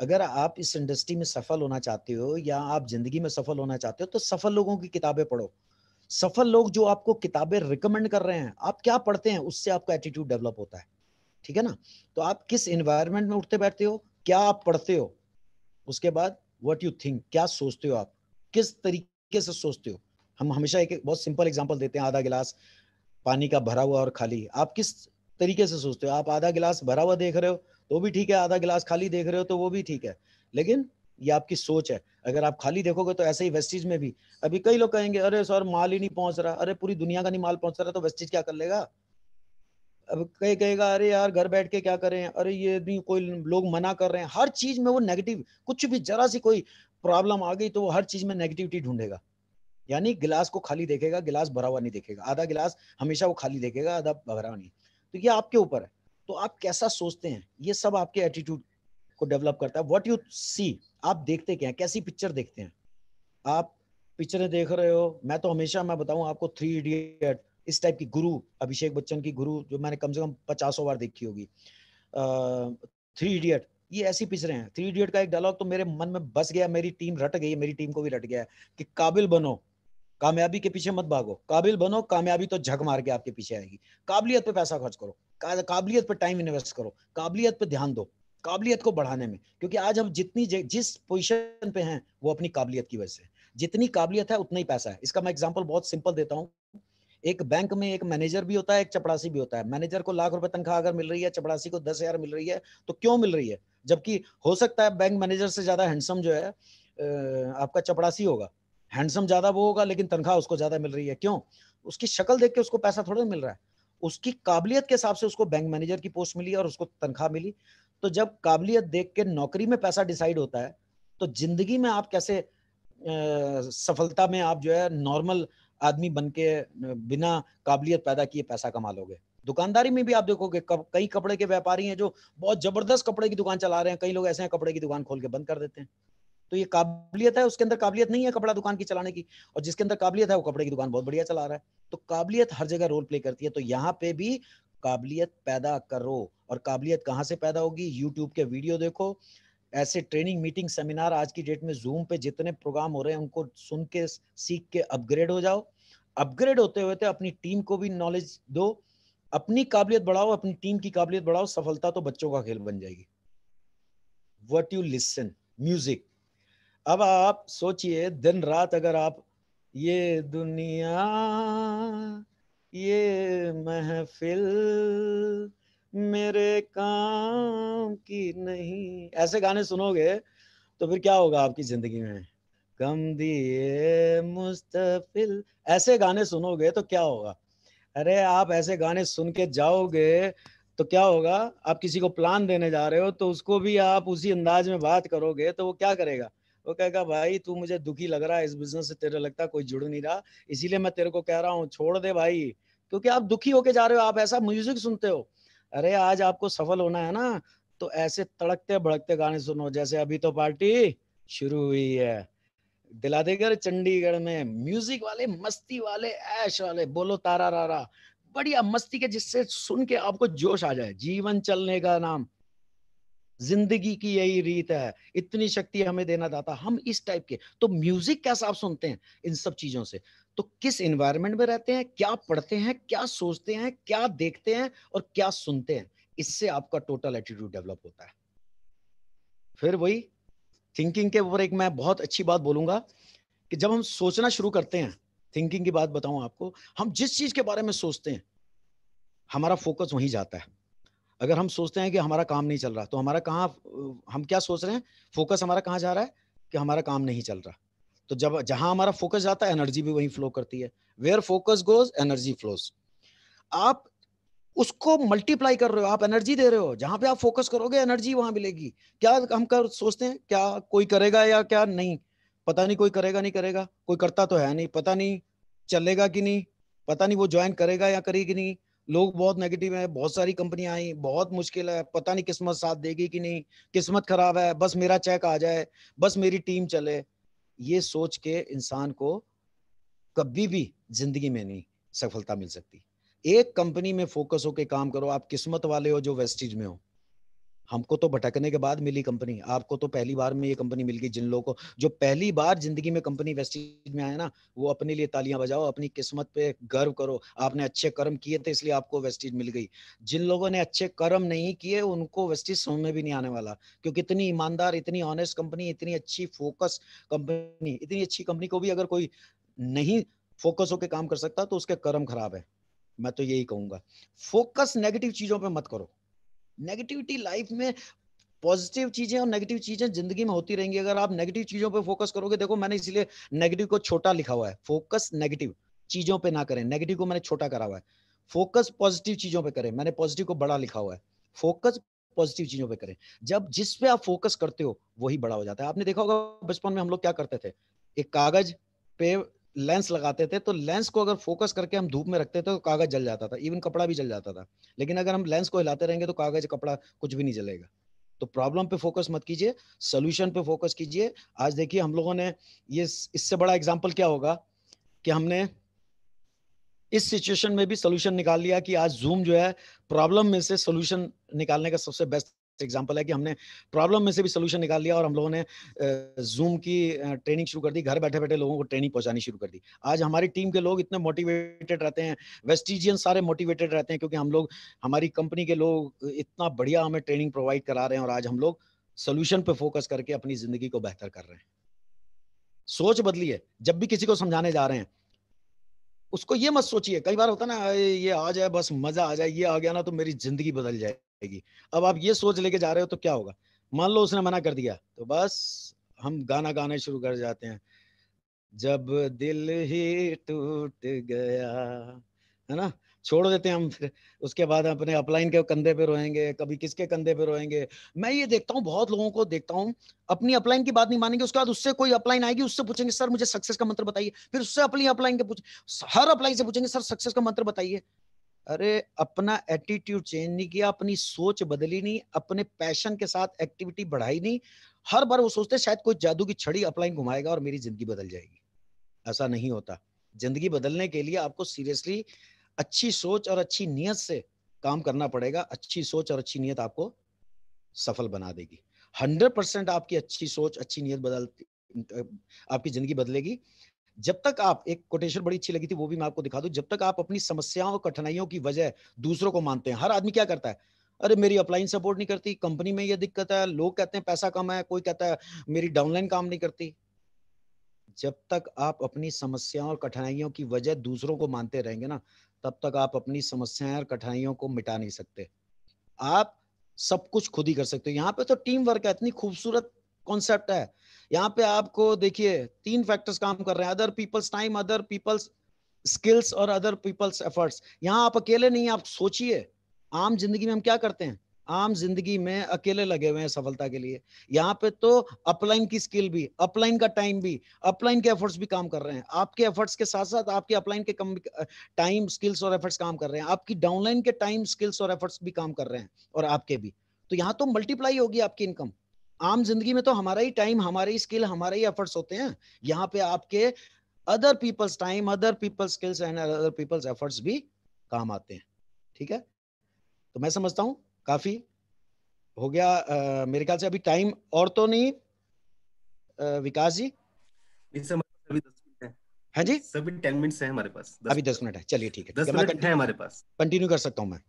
[SPEAKER 1] अगर आप इस इंडस्ट्री में सफल होना चाहते हो या आप ज़िंदगी में सफल होना चाहते हो तो सफल लोगों की किताबें पढ़ो सफल लोग जो आपको किताबें रिकमेंड कर रहे हैं आप क्या पढ़ते हैं उससे आपका एटीट्यूड डेवलप होता है ठीक है ना तो आप किस एनवायरमेंट में उठते बैठते हो क्या आप पढ़ते हो उसके बाद वट यू थिंक क्या सोचते हो आप किस तरीके से सोचते हो हम हमेशा एक बहुत सिंपल एग्जाम्पल देते हैं आधा गिलास पानी का भरा हुआ और खाली आप किस तरीके से सोचते हो आप आधा गिलास भरा हुआ देख रहे हो तो भी ठीक है आधा गिलास खाली देख रहे हो तो वो भी ठीक है लेकिन ये आपकी सोच है अगर आप खाली देखोगे तो ऐसे ही वेस्टिज में भी अभी कई लोग कहेंगे अरे सर माल ही नहीं पहुंच रहा अरे पूरी दुनिया का नहीं माल पहुंच रहा तो वेस्टिज क्या कर लेगा अब कई कहेगा अरे यार घर बैठ के क्या करें अरे ये भी कोई लोग मना कर रहे हैं हर चीज में वो नेगेटिव कुछ भी जरा सी कोई प्रॉब्लम आ गई तो वो हर चीज में नेगेटिविटी ढूंढेगा यानी गिलास को खाली देखेगा गिलास भरा हुआ नहीं देखेगा आधा गिलास हमेशा वो खाली देखेगा आधा भरा हुआ नहीं तो ये आपके ऊपर है तो आप कैसा सोचते हैं ये सब आपके एटीट्यूड को डेवलप करता है वॉट यू सी आप देखते क्या कैसी पिक्चर देखते हैं आप पिक्चरें देख रहे हो मैं तो हमेशा मैं बताऊं आपको थ्री इडियट इस टाइप की गुरु अभिषेक बच्चन की गुरु जो मैंने कम से कम पचासों बार देखी होगी थ्री इडियट ये ऐसी पिक्चरें हैं थ्री इडियट का एक डायलॉग तो मेरे मन में बस गया मेरी टीम रट गई मेरी टीम को भी रट गया कि काबिल बनो कामयाबी के पीछे मत भागो काबिल बनो कामयाबी तो झक मार के आपके पीछे आएगी काबिलियत पे पैसा खर्च करो काबिलियत पे टाइम इन्वेस्ट करो काबिलियत पे ध्यान दो काबिलियत को बढ़ाने में क्योंकि आज हम जितनी जिस पोजिशन पे हैं वो अपनी काबिलियत की वजह से जितनी काबिलियत है उतना ही पैसा है इसका मैं एग्जाम्पल बहुत सिंपल देता हूँ एक बैंक में एक मैनेजर भी होता है एक चपड़ासी भी होता है मैनेजर को लाख रुपए तनख्वाह अगर मिल रही है चपड़ासी को दस हजार मिल रही है तो क्यों मिल रही है जबकि हो सकता है बैंक मैनेजर से ज्यादा हैंडसम जो है आपका चपड़ासी होगा हैंडसम ज्यादा वो होगा लेकिन तनख्वाह उसको ज्यादा मिल रही है क्यों उसकी शक्ल देख के उसको पैसा थोड़ा मिल रहा है उसकी काबिलियत के हिसाब से उसको बैंक मैनेजर की पोस्ट मिली और उसको तनख्वाह मिली तो जब काबिलियत देख के नौकरी में पैसा डिसाइड होता है तो जिंदगी में आप कैसे आ, सफलता में आप जो है नॉर्मल आदमी बन के बिना काबिलियत पैदा किए पैसा कमा लोगे दुकानदारी में भी आप देखोगे कई कपड़े के व्यापारी हैं जो बहुत जबरदस्त कपड़े की दुकान चला रहे हैं कई लोग ऐसे हैं कपड़े की दुकान खोल के बंद कर देते हैं तो ये काबिलियत है उसके अंदर काबिलियत नहीं है कपड़ा दुकान की चलाने की और जिसके अंदर काबिलियत है वो कपड़े की दुकान बहुत बढ़िया चला रहा है तो काबिलियत हर जगह रोल प्ले करती है तो यहाँ पे भी काबिलियत पैदा करो और काबिलियत कहाँ से पैदा होगी यूट्यूब के वीडियो देखो ऐसे ट्रेनिंग मीटिंग सेमिनार आज की डेट में जूम पे जितने प्रोग्राम हो रहे हैं उनको सुन के सीख के अपग्रेड हो जाओ अपग्रेड होते हुए तो अपनी टीम को भी नॉलेज दो अपनी काबिलियत बढ़ाओ अपनी टीम की काबिलियत बढ़ाओ सफलता तो बच्चों का खेल बन जाएगी वट यू लिसन म्यूजिक अब आप सोचिए दिन रात अगर आप ये दुनिया ये महफिल मेरे काम की नहीं ऐसे गाने सुनोगे तो फिर क्या होगा आपकी जिंदगी में कम दिए मुस्तफिल ऐसे गाने सुनोगे तो क्या होगा अरे आप ऐसे गाने सुन के जाओगे तो क्या होगा आप किसी को प्लान देने जा रहे हो तो उसको भी आप उसी अंदाज में बात करोगे तो वो क्या करेगा वो कहेगा भाई तू मुझे दुखी लग रहा है इस बिजनेस से तेरे लगता कोई जुड़ नहीं रहा इसीलिए मैं तेरे को कह रहा हूँ छोड़ दे भाई क्योंकि आप दुखी होके जा रहे हो आप ऐसा म्यूजिक सुनते हो अरे आज आपको सफल होना है ना तो ऐसे तड़कते भड़कते गाने सुनो जैसे अभी तो पार्टी शुरू हुई है दिलादेगर चंडीगढ़ में म्यूजिक वाले मस्ती वाले ऐश वाले बोलो तारा रारा बढ़िया मस्ती के जिससे सुन के आपको जोश आ जाए जीवन चलने का नाम जिंदगी की यही रीत है इतनी शक्ति हमें देना दाता हम इस टाइप के तो म्यूजिक कैसा आप सुनते हैं इन सब चीजों से तो किस एनवायरमेंट में रहते हैं क्या पढ़ते हैं क्या सोचते हैं क्या देखते हैं और क्या सुनते हैं इससे आपका टोटल एटीट्यूड डेवलप होता है फिर वही थिंकिंग के ऊपर एक मैं बहुत अच्छी बात बोलूंगा कि जब हम सोचना शुरू करते हैं थिंकिंग की बात बताऊं आपको हम जिस चीज के बारे में सोचते हैं हमारा फोकस वहीं जाता है अगर हम सोचते हैं कि हमारा काम नहीं चल रहा तो हमारा कहाँ हम क्या सोच रहे हैं फोकस हमारा कहाँ जा रहा है कि हमारा काम नहीं चल रहा तो जब जहां हमारा फोकस जाता है एनर्जी भी वहीं फ्लो करती है where focus goes energy flows आप उसको मल्टीप्लाई कर रहे हो आप एनर्जी दे रहे हो जहां पे आप फोकस करोगे एनर्जी वहां मिलेगी क्या हम कर सोचते हैं क्या कोई करेगा या क्या नहीं पता नहीं कोई करेगा नहीं करेगा कोई करता तो है नहीं पता नहीं चलेगा कि नहीं पता नहीं वो ज्वाइन करेगा या करेगी नहीं लोग बहुत नेगेटिव हैं बहुत सारी कंपनियां आई बहुत मुश्किल है पता नहीं किस्मत साथ देगी कि नहीं किस्मत खराब है बस मेरा चेक आ जाए बस मेरी टीम चले ये सोच के इंसान को कभी भी जिंदगी में नहीं सफलता मिल सकती एक कंपनी में फोकस होकर काम करो आप किस्मत वाले हो जो वेस्टिज में हो हमको तो भटकने के बाद मिली कंपनी आपको तो पहली बार में ये कंपनी मिल गई जिन लोगों को जो पहली बार जिंदगी में कंपनी वेस्टेज में आया ना वो अपने लिए तालियां बजाओ अपनी किस्मत पे गर्व करो आपने अच्छे कर्म किए थे इसलिए आपको वेस्टिज मिल गई जिन लोगों ने अच्छे कर्म नहीं किए उनको वेस्टेज समझ में भी नहीं आने वाला क्योंकि इतनी ईमानदार इतनी ऑनेस्ट कंपनी इतनी अच्छी फोकस कंपनी इतनी अच्छी कंपनी को भी अगर कोई नहीं फोकस होकर काम कर सकता तो उसके कर्म खराब है मैं तो यही कहूंगा फोकस नेगेटिव चीजों पर मत करो नेगेटिविटी लाइफ में पॉजिटिव चीजें और नेगेटिव चीजें जिंदगी में होती रहेंगी अगर आप नेगेटिव चीजों पे फोकस करोगे देखो मैंने इसलिए नेगेटिव को छोटा लिखा हुआ है फोकस नेगेटिव चीजों पे ना करें नेगेटिव को मैंने छोटा करा हुआ है फोकस पॉजिटिव चीजों पे करें मैंने पॉजिटिव को बड़ा लिखा हुआ है फोकस पॉजिटिव चीजों पे करें जब जिस पे आप फोकस करते हो वही बड़ा हो जाता है आपने देखा होगा बचपन में हम लोग क्या करते थे एक कागज पे लेंस लगाते थे तो लेंस को अगर फोकस करके हम धूप में रखते थे तो कागज जल जाता था इवन कपड़ा भी जल जाता था लेकिन अगर हम लेंस को हिलाते रहेंगे तो कागज कपड़ा कुछ भी नहीं जलेगा तो प्रॉब्लम पे फोकस मत कीजिए सोल्यूशन पे फोकस कीजिए आज देखिए हम लोगों ने ये इससे बड़ा एग्जाम्पल क्या होगा कि हमने इस सिचुएशन में भी सोल्यूशन निकाल लिया कि आज जूम जो है प्रॉब्लम में से सोल्यूशन निकालने का सबसे बेस्ट एग्जाम्पल है कि हमने प्रॉब्लम में से भी सोल्यूशन निकाल लिया और हम लोगों ने जूम की ट्रेनिंग शुरू कर दी घर बैठे बैठे लोगों को ट्रेनिंग पहुंचानी शुरू कर दी आज हमारी टीम के लोग इतने मोटिवेटेड रहते हैं वेस्टिजियन सारे मोटिवेटेड रहते हैं क्योंकि हम लोग हमारी कंपनी के लोग इतना बढ़िया हमें ट्रेनिंग प्रोवाइड करा रहे हैं और आज हम लोग सोल्यूशन पे फोकस करके अपनी जिंदगी को बेहतर कर रहे हैं सोच बदली है जब भी किसी को समझाने जा रहे हैं उसको ये मत सोचिए कई बार होता है ना ये आ जाए बस मजा आ जाए ये आ गया ना तो मेरी जिंदगी बदल जाए जाएगी अब आप ये सोच लेके जा रहे हो तो क्या होगा मान लो उसने मना कर दिया तो बस हम गाना गाने शुरू कर जाते हैं जब दिल ही टूट गया है ना छोड़ देते हैं हम फिर उसके बाद अपने अपलाइन के कंधे पे रोएंगे कभी किसके कंधे पे रोएंगे मैं ये देखता हूँ बहुत लोगों को देखता हूँ अपनी अपलाइन की बात नहीं मानेंगे उसके बाद उससे कोई अपलाइन आएगी उससे पूछेंगे सर मुझे सक्सेस का मंत्र बताइए फिर उससे अपनी अपलाइन के पूछ हर अपलाइन से पूछेंगे सर सक्सेस का मंत्र बताइए अरे अपना एटीट्यूड चेंज नहीं किया अपनी सोच बदली नहीं अपने पैशन के साथ एक्टिविटी बढ़ाई नहीं हर बार वो सोचते शायद कोई जादू की छड़ी अपलाइन घुमाएगा और मेरी जिंदगी बदल जाएगी ऐसा नहीं होता जिंदगी बदलने के लिए आपको सीरियसली अच्छी सोच और अच्छी नीयत से काम करना पड़ेगा अच्छी सोच और अच्छी नीयत आपको सफल बना देगी हंड्रेड परसेंट आपकी अच्छी सोच अच्छी नीयत बदल आपकी जिंदगी बदलेगी जब तक आप एक कोटेशन बड़ी अच्छी लगी थी वो भी मैं आपको दिखा दूं जब तक आप अपनी समस्याओं कठिनाइयों की वजह दूसरों को मानते हैं हर आदमी क्या करता है अरे मेरी अपलाइन सपोर्ट नहीं करती कंपनी में ये दिक्कत है लोग कहते हैं पैसा कम है कोई कहता है मेरी डाउनलाइन काम नहीं करती जब तक आप अपनी समस्याओं और कठिनाइयों की वजह दूसरों को मानते रहेंगे ना तब तक आप अपनी समस्याएं और कठिनाइयों को मिटा नहीं सकते आप सब कुछ खुद ही कर सकते हो यहाँ पे तो टीम वर्क है इतनी खूबसूरत कॉन्सेप्ट है यहाँ पे आपको देखिए तीन फैक्टर्स काम कर रहे हैं other peoples time other peoples skills और अदर पीपल्स एफर्ट्स यहाँ आप अकेले नहीं आप सोचिए आम जिंदगी में हम क्या करते हैं आम जिंदगी में अकेले लगे हुए हैं सफलता के लिए यहाँ पे तो अपलाइन की स्किल भी अपलाइन का टाइम भी अपलाइन के एफर्ट्स भी काम कर रहे हैं आपके एफर्ट्स के साथ साथ आपके अपलाइन के टाइम स्किल्स और एफर्ट्स काम कर रहे हैं आपकी डाउनलाइन के टाइम स्किल्स और एफर्ट्स भी काम कर रहे हैं और आपके भी तो यहाँ तो मल्टीप्लाई होगी आपकी इनकम आम जिंदगी में तो हमारा ही टाइम हमारे ही स्किल हमारे ही एफर्ट्स होते हैं यहाँ पे आपके other peoples time other peoples skills and other peoples efforts भी काम आते हैं ठीक है तो मैं समझता हूँ काफी हो गया आ, मेरे ख्याल से अभी टाइम और तो नहीं आ, विकास जी तो हाँ जी सभी टेन मिनट है हमारे पास अभी दस मिनट है चलिए ठीक है दस मिनट है हमारे पास कंटिन्यू कर सकता हूँ मैं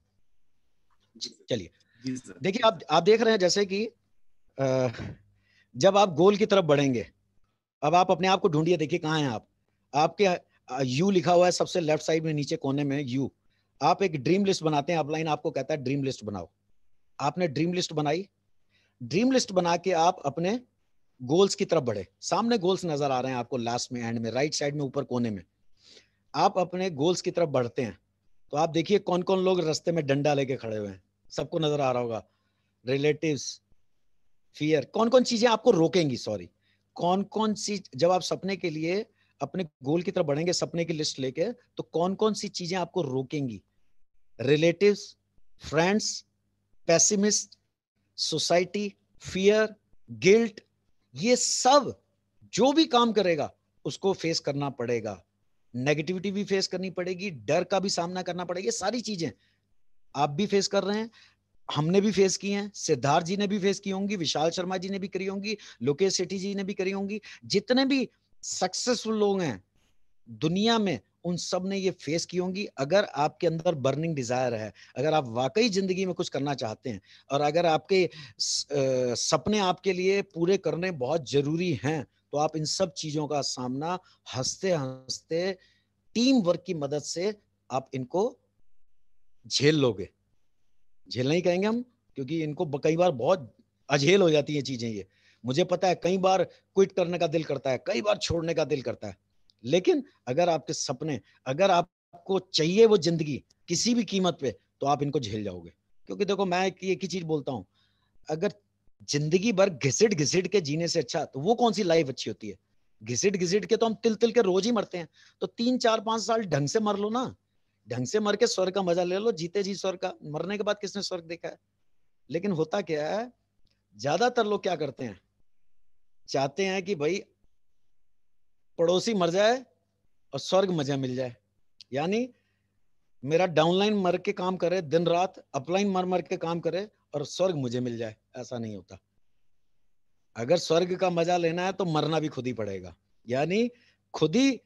[SPEAKER 1] चलिए देखिए आप आप देख रहे हैं जैसे कि जब आप गोल की तरफ बढ़ेंगे अब आप अपने आप को ढूंढिए देखिए कहाँ हैं आप आपके यू लिखा हुआ है सबसे लेफ्ट साइड में नीचे कोने में यू आप एक ड्रीम लिस्ट बनाते हैं अपलाइन आपको कहता है ड्रीम लिस्ट बनाओ आपने ड्रीम लिस्ट बनाई ड्रीम लिस्ट बना के आप अपने गोल्स की तरफ बढ़े सामने गोल्स नजर आ रहे हैं आपको लास्ट में एंड में राइट साइड में ऊपर कोने में आप अपने गोल्स की तरफ बढ़ते हैं तो आप देखिए कौन कौन लोग रास्ते में डंडा लेके खड़े हुए हैं सबको नजर आ रहा होगा रिलेटिव्स फियर कौन कौन चीजें आपको रोकेंगी सॉरी कौन कौन सी जब आप सपने के लिए अपने गोल की तरफ बढ़ेंगे सपने की लिस्ट लेके तो कौन कौन सी चीजें आपको रोकेंगी relative friends pessimist society fear guilt ये सब जो भी काम करेगा उसको फेस करना पड़ेगा नेगेटिविटी भी फेस करनी पड़ेगी डर का भी सामना करना पड़ेगा ये सारी चीजें आप भी फेस कर रहे हैं हमने भी फेस की हैं सिद्धार्थ जी ने भी फेस की होंगी विशाल शर्मा जी ने भी करी होंगी लोकेश सेठी जी ने भी करी होंगी जितने भी सक्सेसफुल लोग हैं दुनिया में उन सब ने ये फेस की होंगी अगर आपके अंदर बर्निंग डिजायर है अगर आप वाकई जिंदगी में कुछ करना चाहते हैं और अगर आपके सपने आपके लिए पूरे करने बहुत जरूरी हैं तो आप इन सब चीजों का सामना हंसते हंसते टीम वर्क की मदद से आप इनको झेल लोगे झेलना ही कहेंगे हम क्योंकि इनको कई बार बहुत अझेल हो जाती है चीजें ये मुझे पता है कई बार क्विट करने का दिल करता है कई बार छोड़ने का दिल करता है लेकिन अगर आपके सपने अगर आपको चाहिए वो जिंदगी किसी भी कीमत पे तो आप इनको झेल जाओगे क्योंकि देखो मैं एक ही चीज बोलता हूँ अगर जिंदगी भर घिसट घिसट के जीने से अच्छा तो वो कौन सी लाइफ अच्छी होती है घिसट घिसट के तो हम तिल तिल के रोज ही मरते हैं तो तीन चार पांच साल ढंग से मर लो ना ढंग से मर के स्वर्ग का मजा ले लो जीते जी स्वर्ग का मरने के बाद किसने स्वर्ग देखा है लेकिन होता क्या है ज्यादातर लोग क्या करते हैं चाहते हैं कि भाई पड़ोसी मर जाए और स्वर्ग मजा मिल जाए यानी मेरा डाउनलाइन मर के काम करे दिन रात अपलाइन मर मर के काम करे और स्वर्ग मुझे मिल जाए ऐसा नहीं होता अगर स्वर्ग का मजा लेना है तो मरना भी खुद ही पड़ेगा यानी खुद ही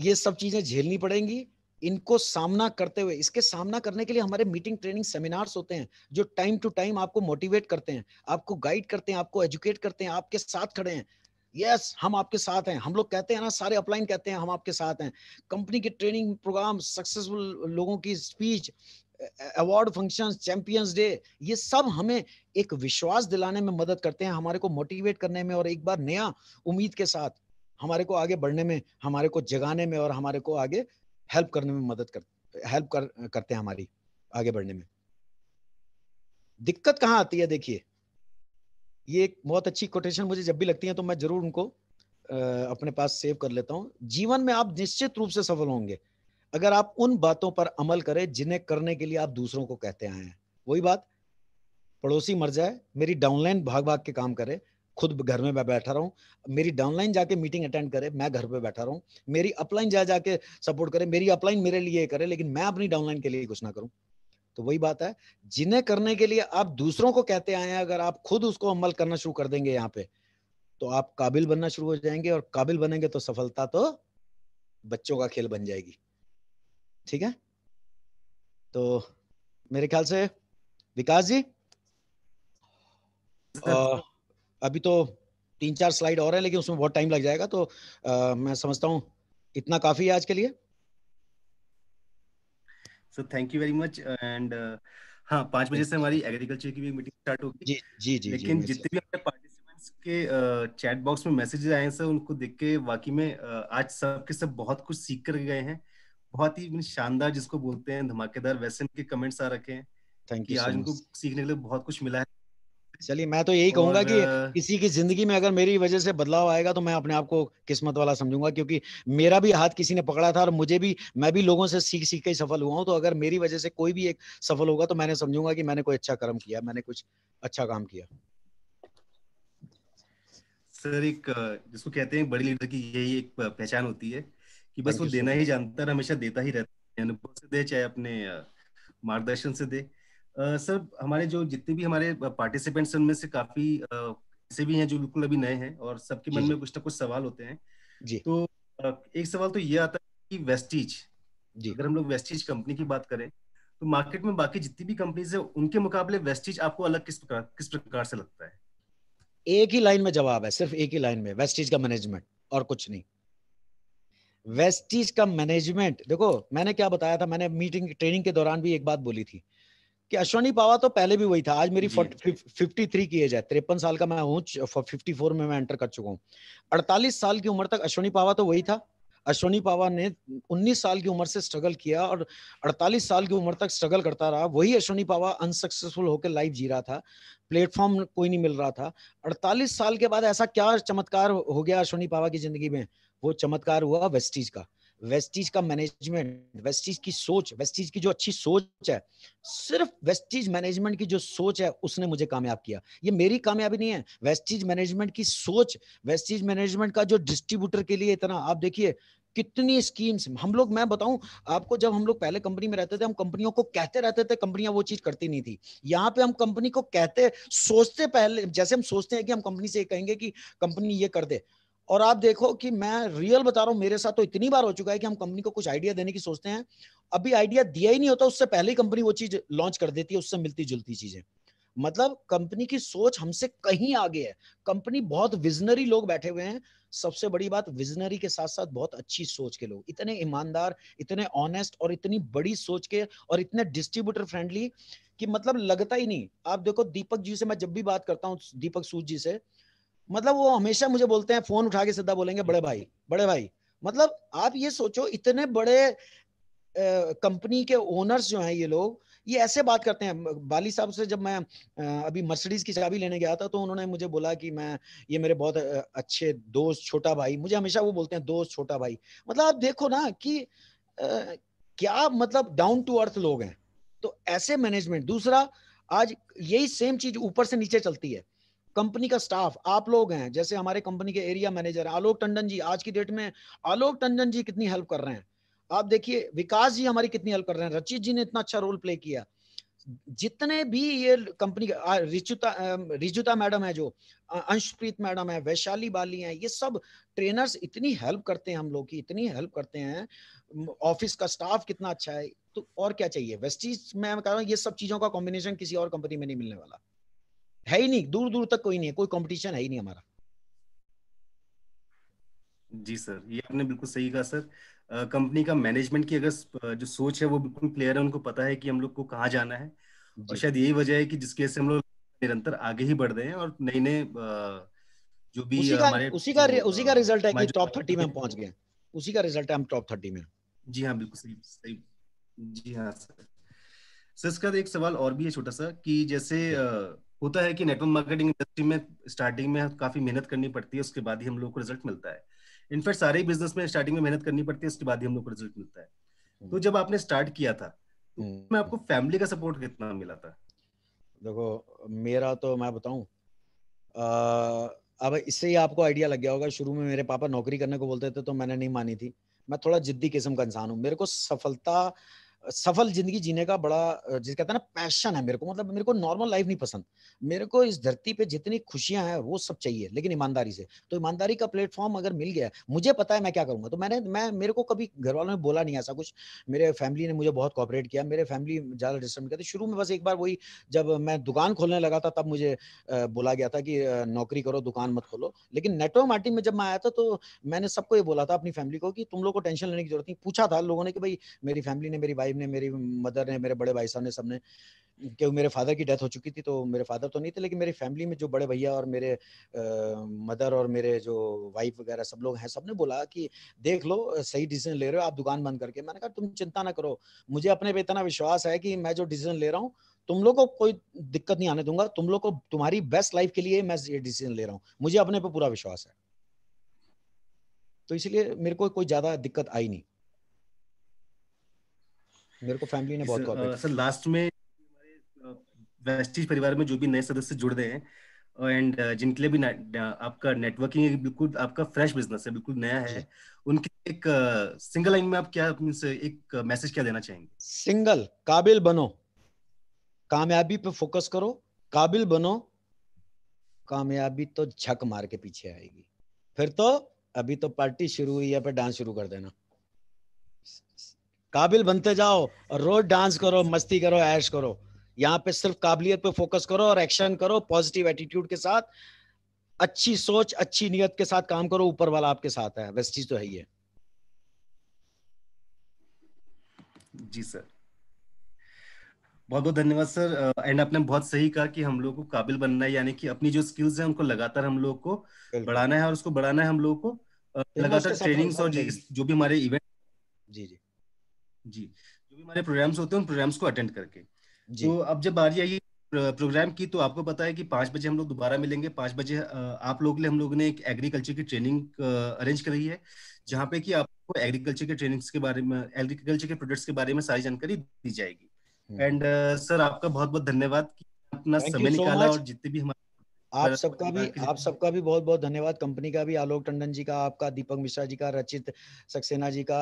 [SPEAKER 1] ये सब चीजें झेलनी पड़ेंगी इनको सामना करते हुए इसके सामना करने के लिए हमारे मीटिंग ट्रेनिंग सेमिनार्स होते हैं जो टाइम टू टाइम आपको मोटिवेट करते हैं आपको गाइड करते हैं आपको एजुकेट करते हैं आपके साथ खड़े हैं यस yes, हम आपके साथ हैं हम लोग कहते हैं ना सारे अपलाइन कहते हैं हम आपके साथ हैं कंपनी के ट्रेनिंग प्रोग्राम सक्सेसफुल लोगों की speech award functions champions day ये सब हमें एक विश्वास दिलाने में मदद करते हैं हमारे को मोटिवेट करने में और एक बार नया उम्मीद के साथ हमारे को आगे बढ़ने में हमारे को जगाने में और हमारे को आगे हेल्प करने में मदद कर हेल्प कर करते हैं हमारी आगे बढ़ने में दिक्कत कहाँ आती है देखिए ये एक बहुत अच्छी कोटेशन मुझे जब भी लगती है तो मैं जरूर उनको अपने पास सेव कर लेता हूँ जीवन में आप निश्चित रूप से सफल होंगे अगर आप उन बातों पर अमल करें जिन्हें करने के लिए आप दूसरों को कहते आए हैं वही बात पड़ोसी मर जाए मेरी डाउनलाइन भाग भाग के काम करे खुद घर में मैं बैठा हूँ मेरी डाउनलाइन जाके मीटिंग अटेंड करे मैं घर पे बैठा हूँ मेरी अपलाइन जा जाके सपोर्ट करे मेरी अपलाइन मेरे लिए करे लेकिन मैं अपनी डाउनलाइन के लिए कुछ ना करूं तो वही बात है जिन्हें करने के लिए आप दूसरों को कहते आए हैं अगर आप खुद उसको अमल करना शुरू कर देंगे यहाँ पे तो आप काबिल बनना शुरू हो जाएंगे और काबिल बनेंगे तो सफलता तो बच्चों का खेल बन जाएगी ठीक है तो मेरे ख्याल से विकास जी आ, अभी तो तीन चार स्लाइड और है लेकिन उसमें बहुत टाइम लग जाएगा तो आ, मैं समझता हूँ इतना काफी है आज के लिए
[SPEAKER 2] so thank you very much and हाँ पांच बजे से हमारी एग्रीकल्चर की भी मीटिंग स्टार्ट होगी जी जी जी लेकिन जितने भी हमारे पार्टिसिपेंट्स के चैट uh, बॉक्स में मैसेजेस आए हैं सर उनको देख के वाकई में uh, आज सब के सब बहुत कुछ सीख कर गए हैं बहुत ही शानदार जिसको बोलते हैं धमाकेदार वैसे उनके कमेंट्स आ रखे हैं थैंक यू आज उनको सीखने
[SPEAKER 1] के लिए बहुत कुछ मिला है चलिए मैं तो यही कहूंगा कि किसी की जिंदगी में अगर मेरी वजह से बदलाव आएगा तो मैं अपने आप को किस्मत वाला समझूंगा क्योंकि मेरा भी हाथ किसी ने पकड़ा था और मुझे भी मैं भी लोगों से सीख सीख के ही सफल हुआ हूँ तो अगर मेरी वजह से कोई भी एक सफल होगा तो मैंने समझूंगा कि मैंने कोई अच्छा कर्म किया मैंने कुछ अच्छा काम किया
[SPEAKER 2] सर एक जिसको कहते हैं बड़ी लीडर की यही एक पहचान होती है
[SPEAKER 1] कि बस वो देना ही
[SPEAKER 2] जानता है हमेशा देता ही रहता है अनुभव से दे चाहे अपने मार्गदर्शन से दे सर uh, हमारे जो जितने भी हमारे पार्टिसिपेंट्स उनमें से काफी ऐसे uh, भी हैं जो बिल्कुल अभी नए हैं और सबके मन में कुछ ना कुछ सवाल होते हैं जी तो uh, एक सवाल तो ये आता है कि वेस्टीज जी अगर हम लोग वेस्टीज कंपनी की बात करें तो मार्केट में बाकी जितनी भी कंपनीज है उनके मुकाबले वेस्टीज आपको अलग किस प्रकार किस प्रकार से लगता है
[SPEAKER 1] एक ही लाइन में जवाब है सिर्फ एक ही लाइन में वेस्टीज का मैनेजमेंट और कुछ नहीं वेस्टीज का मैनेजमेंट देखो मैंने क्या बताया था मैंने मीटिंग ट्रेनिंग के दौरान भी एक बात बोली थी कि अश्वनी पावा तो पहले भी वही था आज मेरी फिफ्टी थ्री की एज है तिरपन साल का मैं हूँ फिफ्टी फोर में मैं एंटर कर चुका हूँ अड़तालीस साल की उम्र तक अश्वनी पावा तो वही था अश्वनी पावा ने 19 साल की उम्र से स्ट्रगल किया और 48 साल की उम्र तक स्ट्रगल करता रहा वही अश्वनी पावा अनसक्सेसफुल होकर लाइफ जी रहा था प्लेटफॉर्म कोई नहीं मिल रहा था 48 साल के बाद ऐसा क्या चमत्कार हो गया अश्वनी पावा की जिंदगी में वो चमत्कार हुआ वेस्टीज का वेस्टीज का मैनेजमेंट वेस्टीज की सोच वेस्टीज की जो अच्छी सोच है सिर्फ वेस्टीज मैनेजमेंट की जो सोच है उसने मुझे कामयाब किया ये मेरी कामयाबी नहीं है वेस्टीज मैनेजमेंट की सोच वेस्टीज मैनेजमेंट का जो डिस्ट्रीब्यूटर के लिए इतना आप देखिए कितनी स्कीम्स हम लोग मैं बताऊं आपको जब हम लोग पहले कंपनी में रहते थे हम कंपनियों को कहते रहते थे कंपनियां वो चीज करती नहीं थी यहाँ पे हम कंपनी को कहते सोचते पहले जैसे हम सोचते हैं कि हम कंपनी से कहेंगे कि कंपनी ये कर दे और आप देखो कि मैं रियल बता रहा हूं मेरे साथ तो इतनी बार हो चुका है कि हम कंपनी को कुछ आइडिया देने की सोचते हैं अभी आइडिया दिया ही नहीं होता उससे पहले ही कंपनी वो चीज लॉन्च कर देती है उससे मिलती जुलती चीजें मतलब कंपनी की सोच हमसे कहीं आगे है कंपनी बहुत विजनरी लोग बैठे हुए हैं सबसे बड़ी बात विजनरी के साथ साथ बहुत अच्छी सोच के लोग इतने ईमानदार इतने ऑनेस्ट और इतनी बड़ी सोच के और इतने डिस्ट्रीब्यूटर फ्रेंडली कि मतलब लगता ही नहीं आप देखो दीपक जी से मैं जब भी बात करता हूँ दीपक सूद जी से मतलब वो हमेशा मुझे बोलते हैं फोन उठा के सीधा बोलेंगे बड़े भाई बड़े भाई मतलब आप ये सोचो इतने बड़े कंपनी के ओनर्स जो हैं ये लोग ये ऐसे बात करते हैं बाली साहब से जब मैं अभी मर्सिडीज की चाबी लेने गया था तो उन्होंने मुझे बोला कि मैं ये मेरे बहुत अच्छे दोस्त छोटा भाई मुझे हमेशा वो बोलते हैं दोस्त छोटा भाई मतलब आप देखो ना कि क्या मतलब डाउन टू अर्थ लोग हैं तो ऐसे मैनेजमेंट दूसरा आज यही सेम चीज ऊपर से नीचे चलती है कंपनी का स्टाफ आप लोग हैं जैसे हमारे कंपनी के एरिया मैनेजर आलोक टंडन जी आज की डेट में आलोक टंडन जी कितनी हेल्प कर रहे हैं आप देखिए विकास जी हमारी कितनी हेल्प कर रहे हैं रचित जी ने इतना अच्छा रोल प्ले किया जितने भी ये कंपनी रिजुता रिजुता मैडम है जो अंशप्रीत मैडम है वैशाली बाली हैं ये सब ट्रेनर्स इतनी हेल्प करते हैं हम लोग की इतनी हेल्प करते हैं ऑफिस का स्टाफ कितना अच्छा है तो और क्या चाहिए वेस्टीज में कह रहा हूँ ये सब चीजों का कॉम्बिनेशन किसी और कंपनी में नहीं मिलने वाला है ही नहीं दूर दूर तक कोई नहीं है कोई कंपटीशन है ही नहीं हमारा
[SPEAKER 2] जी सर ये आपने बिल्कुल सही कहा सर कंपनी का मैनेजमेंट की अगर जो सोच है वो बिल्कुल क्लियर है उनको पता है कि हम लोग को कहाँ जाना है और शायद यही वजह है कि जिसके से हम लोग निरंतर आगे ही बढ़ रहे हैं और नए नए जो भी उसी का, हमारे उसी का उसी का रिजल्ट है कि टॉप थर्टी में हम पहुंच गए उसी का रिजल्ट है हम टॉप थर्टी में जी हाँ बिल्कुल सही सही जी हाँ सर सर इसका एक सवाल और भी है छोटा सा कि जैसे होता है कि नेटवर्क मार्केटिंग इंडस्ट्री में स्टार्टिंग में काफी मेहनत करनी पड़ती है उसके बाद ही हम लोग को रिजल्ट मिलता है इनफैक्ट सारे बिजनेस में स्टार्टिंग में मेहनत करनी पड़ती है उसके बाद ही हम लोग को रिजल्ट मिलता है तो जब आपने स्टार्ट किया था तो हम्म। मैं आपको फैमिली का सपोर्ट कितना मिला था
[SPEAKER 1] देखो मेरा तो मैं बताऊं अब इससे ही आपको आइडिया लग गया होगा शुरू में मेरे पापा नौकरी करने को बोलते थे तो मैंने नहीं मानी थी मैं थोड़ा जिद्दी किस्म का इंसान हूँ मेरे को सफलता सफल जिंदगी जीने का बड़ा जिस कहते हैं ना पैशन है मेरे को मतलब मेरे को नॉर्मल लाइफ नहीं पसंद मेरे को इस धरती पे जितनी खुशियां हैं वो सब चाहिए लेकिन ईमानदारी से तो ईमानदारी का प्लेटफॉर्म अगर मिल गया मुझे पता है मैं क्या करूंगा तो मैंने मैं मेरे को कभी घर वालों ने बोला नहीं ऐसा कुछ मेरे फैमिली ने मुझे बहुत कॉपरेट किया मेरे फैमिली ज़्यादा डिस्टर्ब करते शुरू में बस एक बार वही जब मैं दुकान खोलने लगा था तब मुझे बोला गया था कि नौकरी करो दुकान मत खोलो लेकिन नेटवर्क मार्टिंग में जब मैं आया था तो मैंने सबको ये बोला था अपनी फैमिली को कि तुम लोग को टेंशन लेने की जरूरत नहीं पूछा था लोगों ने कि भाई मेरी फैमिली ने मेरी वाइफ साहिब ने मेरी मदर ने मेरे बड़े भाई साहब ने सबने क्योंकि मेरे फादर की डेथ हो चुकी थी तो मेरे फादर तो नहीं थे लेकिन मेरी फैमिली में जो बड़े भैया और मेरे आ, मदर और मेरे जो वाइफ वगैरह सब लोग हैं सब ने बोला कि देख लो सही डिसीजन ले रहे हो आप दुकान बंद करके मैंने कहा तुम चिंता ना करो मुझे अपने पे इतना विश्वास है कि मैं जो डिसीजन ले रहा हूँ तुम लोग को कोई दिक्कत नहीं आने दूंगा तुम लोग को तुम्हारी बेस्ट लाइफ के लिए मैं ये डिसीजन ले रहा हूँ मुझे अपने पे पूरा विश्वास है तो इसलिए मेरे को कोई ज्यादा दिक्कत आई नहीं मेरे को फैमिली ने बहुत सर लास्ट में वेस्टिज
[SPEAKER 2] परिवार में जो भी नए सदस्य जुड़ रहे हैं एंड जिनके लिए भी आपका नेटवर्किंग बिल्कुल आपका फ्रेश बिजनेस है बिल्कुल नया है उनके एक सिंगल लाइन में आप क्या से एक मैसेज क्या देना चाहेंगे
[SPEAKER 1] सिंगल काबिल बनो कामयाबी पे फोकस करो काबिल बनो कामयाबी तो झक मार के पीछे आएगी फिर तो अभी तो पार्टी शुरू हुई है पर डांस शुरू कर देना काबिल बनते जाओ और रोज डांस करो मस्ती करो ऐश करो यहाँ पे सिर्फ काबिलियत पे फोकस करो और एक्शन करो पॉजिटिव एटीट्यूड के साथ अच्छी सोच अच्छी नियत के साथ काम करो ऊपर वाला आपके साथ है वैसे चीज तो है ही है
[SPEAKER 2] जी सर बहुत बहुत धन्यवाद सर एंड आपने बहुत सही कहा कि हम लोग को काबिल बनना है यानी कि अपनी जो स्किल्स है उनको लगातार हम लोग को बढ़ाना है और उसको बढ़ाना है हम लोग को लगातार ट्रेनिंग्स और जो भी हमारे इवेंट जी जी जी जो भी हमारे प्रोग्राम्स होते हैं उन प्रोग्राम्स को अटेंड करके जी। तो अब जब बारी आई प्रोग्राम की तो आपको पता है कि पांच बजे हम लोग दोबारा मिलेंगे पांच बजे आप लोग लिए हम लोग ने एक एग्रीकल्चर की ट्रेनिंग अरेंज करी है जहाँ पे कि आपको एग्रीकल्चर के ट्रेनिंग्स के बारे में एग्रीकल्चर के प्रोडक्ट्स के बारे में सारी जानकारी दी जाएगी एंड सर uh, आपका बहुत बहुत धन्यवाद अपना समय so निकाला much. और जितने
[SPEAKER 1] भी हमारे आप सबका भी आप सबका भी बहुत बहुत धन्यवाद कंपनी का भी आलोक टंडन जी का आपका दीपक मिश्रा जी का रचित सक्सेना जी का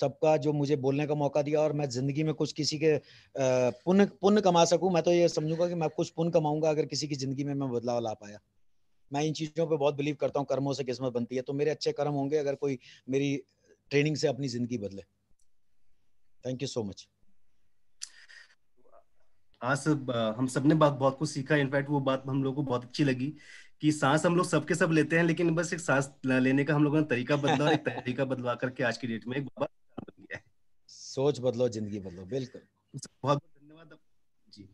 [SPEAKER 1] सबका जो मुझे बोलने का मौका दिया और मैं जिंदगी में कुछ किसी के पुण्य पुण्य कमा सकूं मैं तो ये समझूंगा कि मैं कुछ पुण्य कमाऊंगा अगर किसी की जिंदगी में मैं बदलाव ला पाया मैं इन चीज़ों पे बहुत बिलीव करता हूँ कर्मों से किस्मत बनती है तो मेरे अच्छे कर्म होंगे अगर कोई मेरी ट्रेनिंग से अपनी जिंदगी बदले थैंक यू सो मच हाँ सब हम सब ने बात बहुत कुछ
[SPEAKER 2] सीखा इनफैक्ट वो बात हम लोग को बहुत अच्छी लगी कि सांस हम लोग सबके सब लेते हैं लेकिन बस एक सांस लेने का हम लोगों ने तरीका बदला एक तरीका बदला करके आज की डेट में एक बाबा
[SPEAKER 1] सोच बदलो जिंदगी बदलो बिल्कुल बहुत धन्यवाद
[SPEAKER 2] जी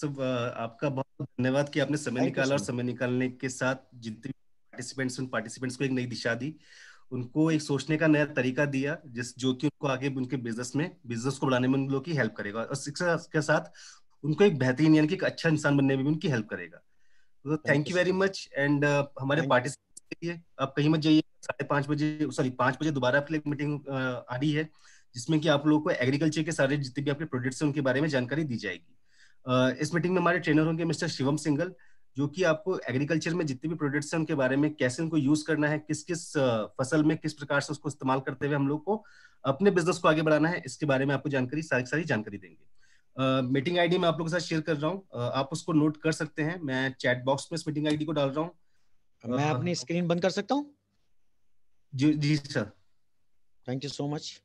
[SPEAKER 2] सब आपका बहुत धन्यवाद कि आपने समय निकाला और समय निकालने के साथ जितने पार्टिसिपेंट्स उन पार्टिसिपेंट्स को एक नई दिशा दी उनको एक सोचने का नया तरीका दिया जिस जो कि उनको आगे उनके बिजनेस में बिजनेस को बढ़ाने में उन लोगों की हेल्प करेगा और शिक्षा के साथ उनको एक बेहतरीन यानी कि एक अच्छा इंसान बनने में भी उनकी हेल्प करेगा तो thank you very much and हमारे पार्टिसिपेंट्स के लिए आप कहीं मत जाइए साढ़े पांच बजे सॉरी पांच बजे दोबारा लिए मीटिंग आ रही है जिसमें कि आप लोगों को एग्रीकल्चर के सारे जितने भी आपके प्रोडक्ट्स हैं उनके बारे में जानकारी दी जाएगी इस मीटिंग में हमारे ट्रेनर होंगे मिस्टर शिवम सिंगल जो कि आपको एग्रीकल्चर में जितने भी प्रोडक्ट्स हैं उनके बारे में कैसे उनको यूज करना है किस किस फसल में किस प्रकार से उसको इस्तेमाल करते हुए हम लोग को अपने बिजनेस को आगे बढ़ाना है इसके बारे में आपको जानकारी सारी सारी जानकारी देंगे मीटिंग आईडी मैं आप लोगों के साथ शेयर कर रहा हूँ uh, आप उसको नोट कर सकते हैं मैं चैट बॉक्स में इस मीटिंग आईडी को डाल रहा हूँ मैं अपनी स्क्रीन बंद कर सकता हूँ जी, जी sir thank you so much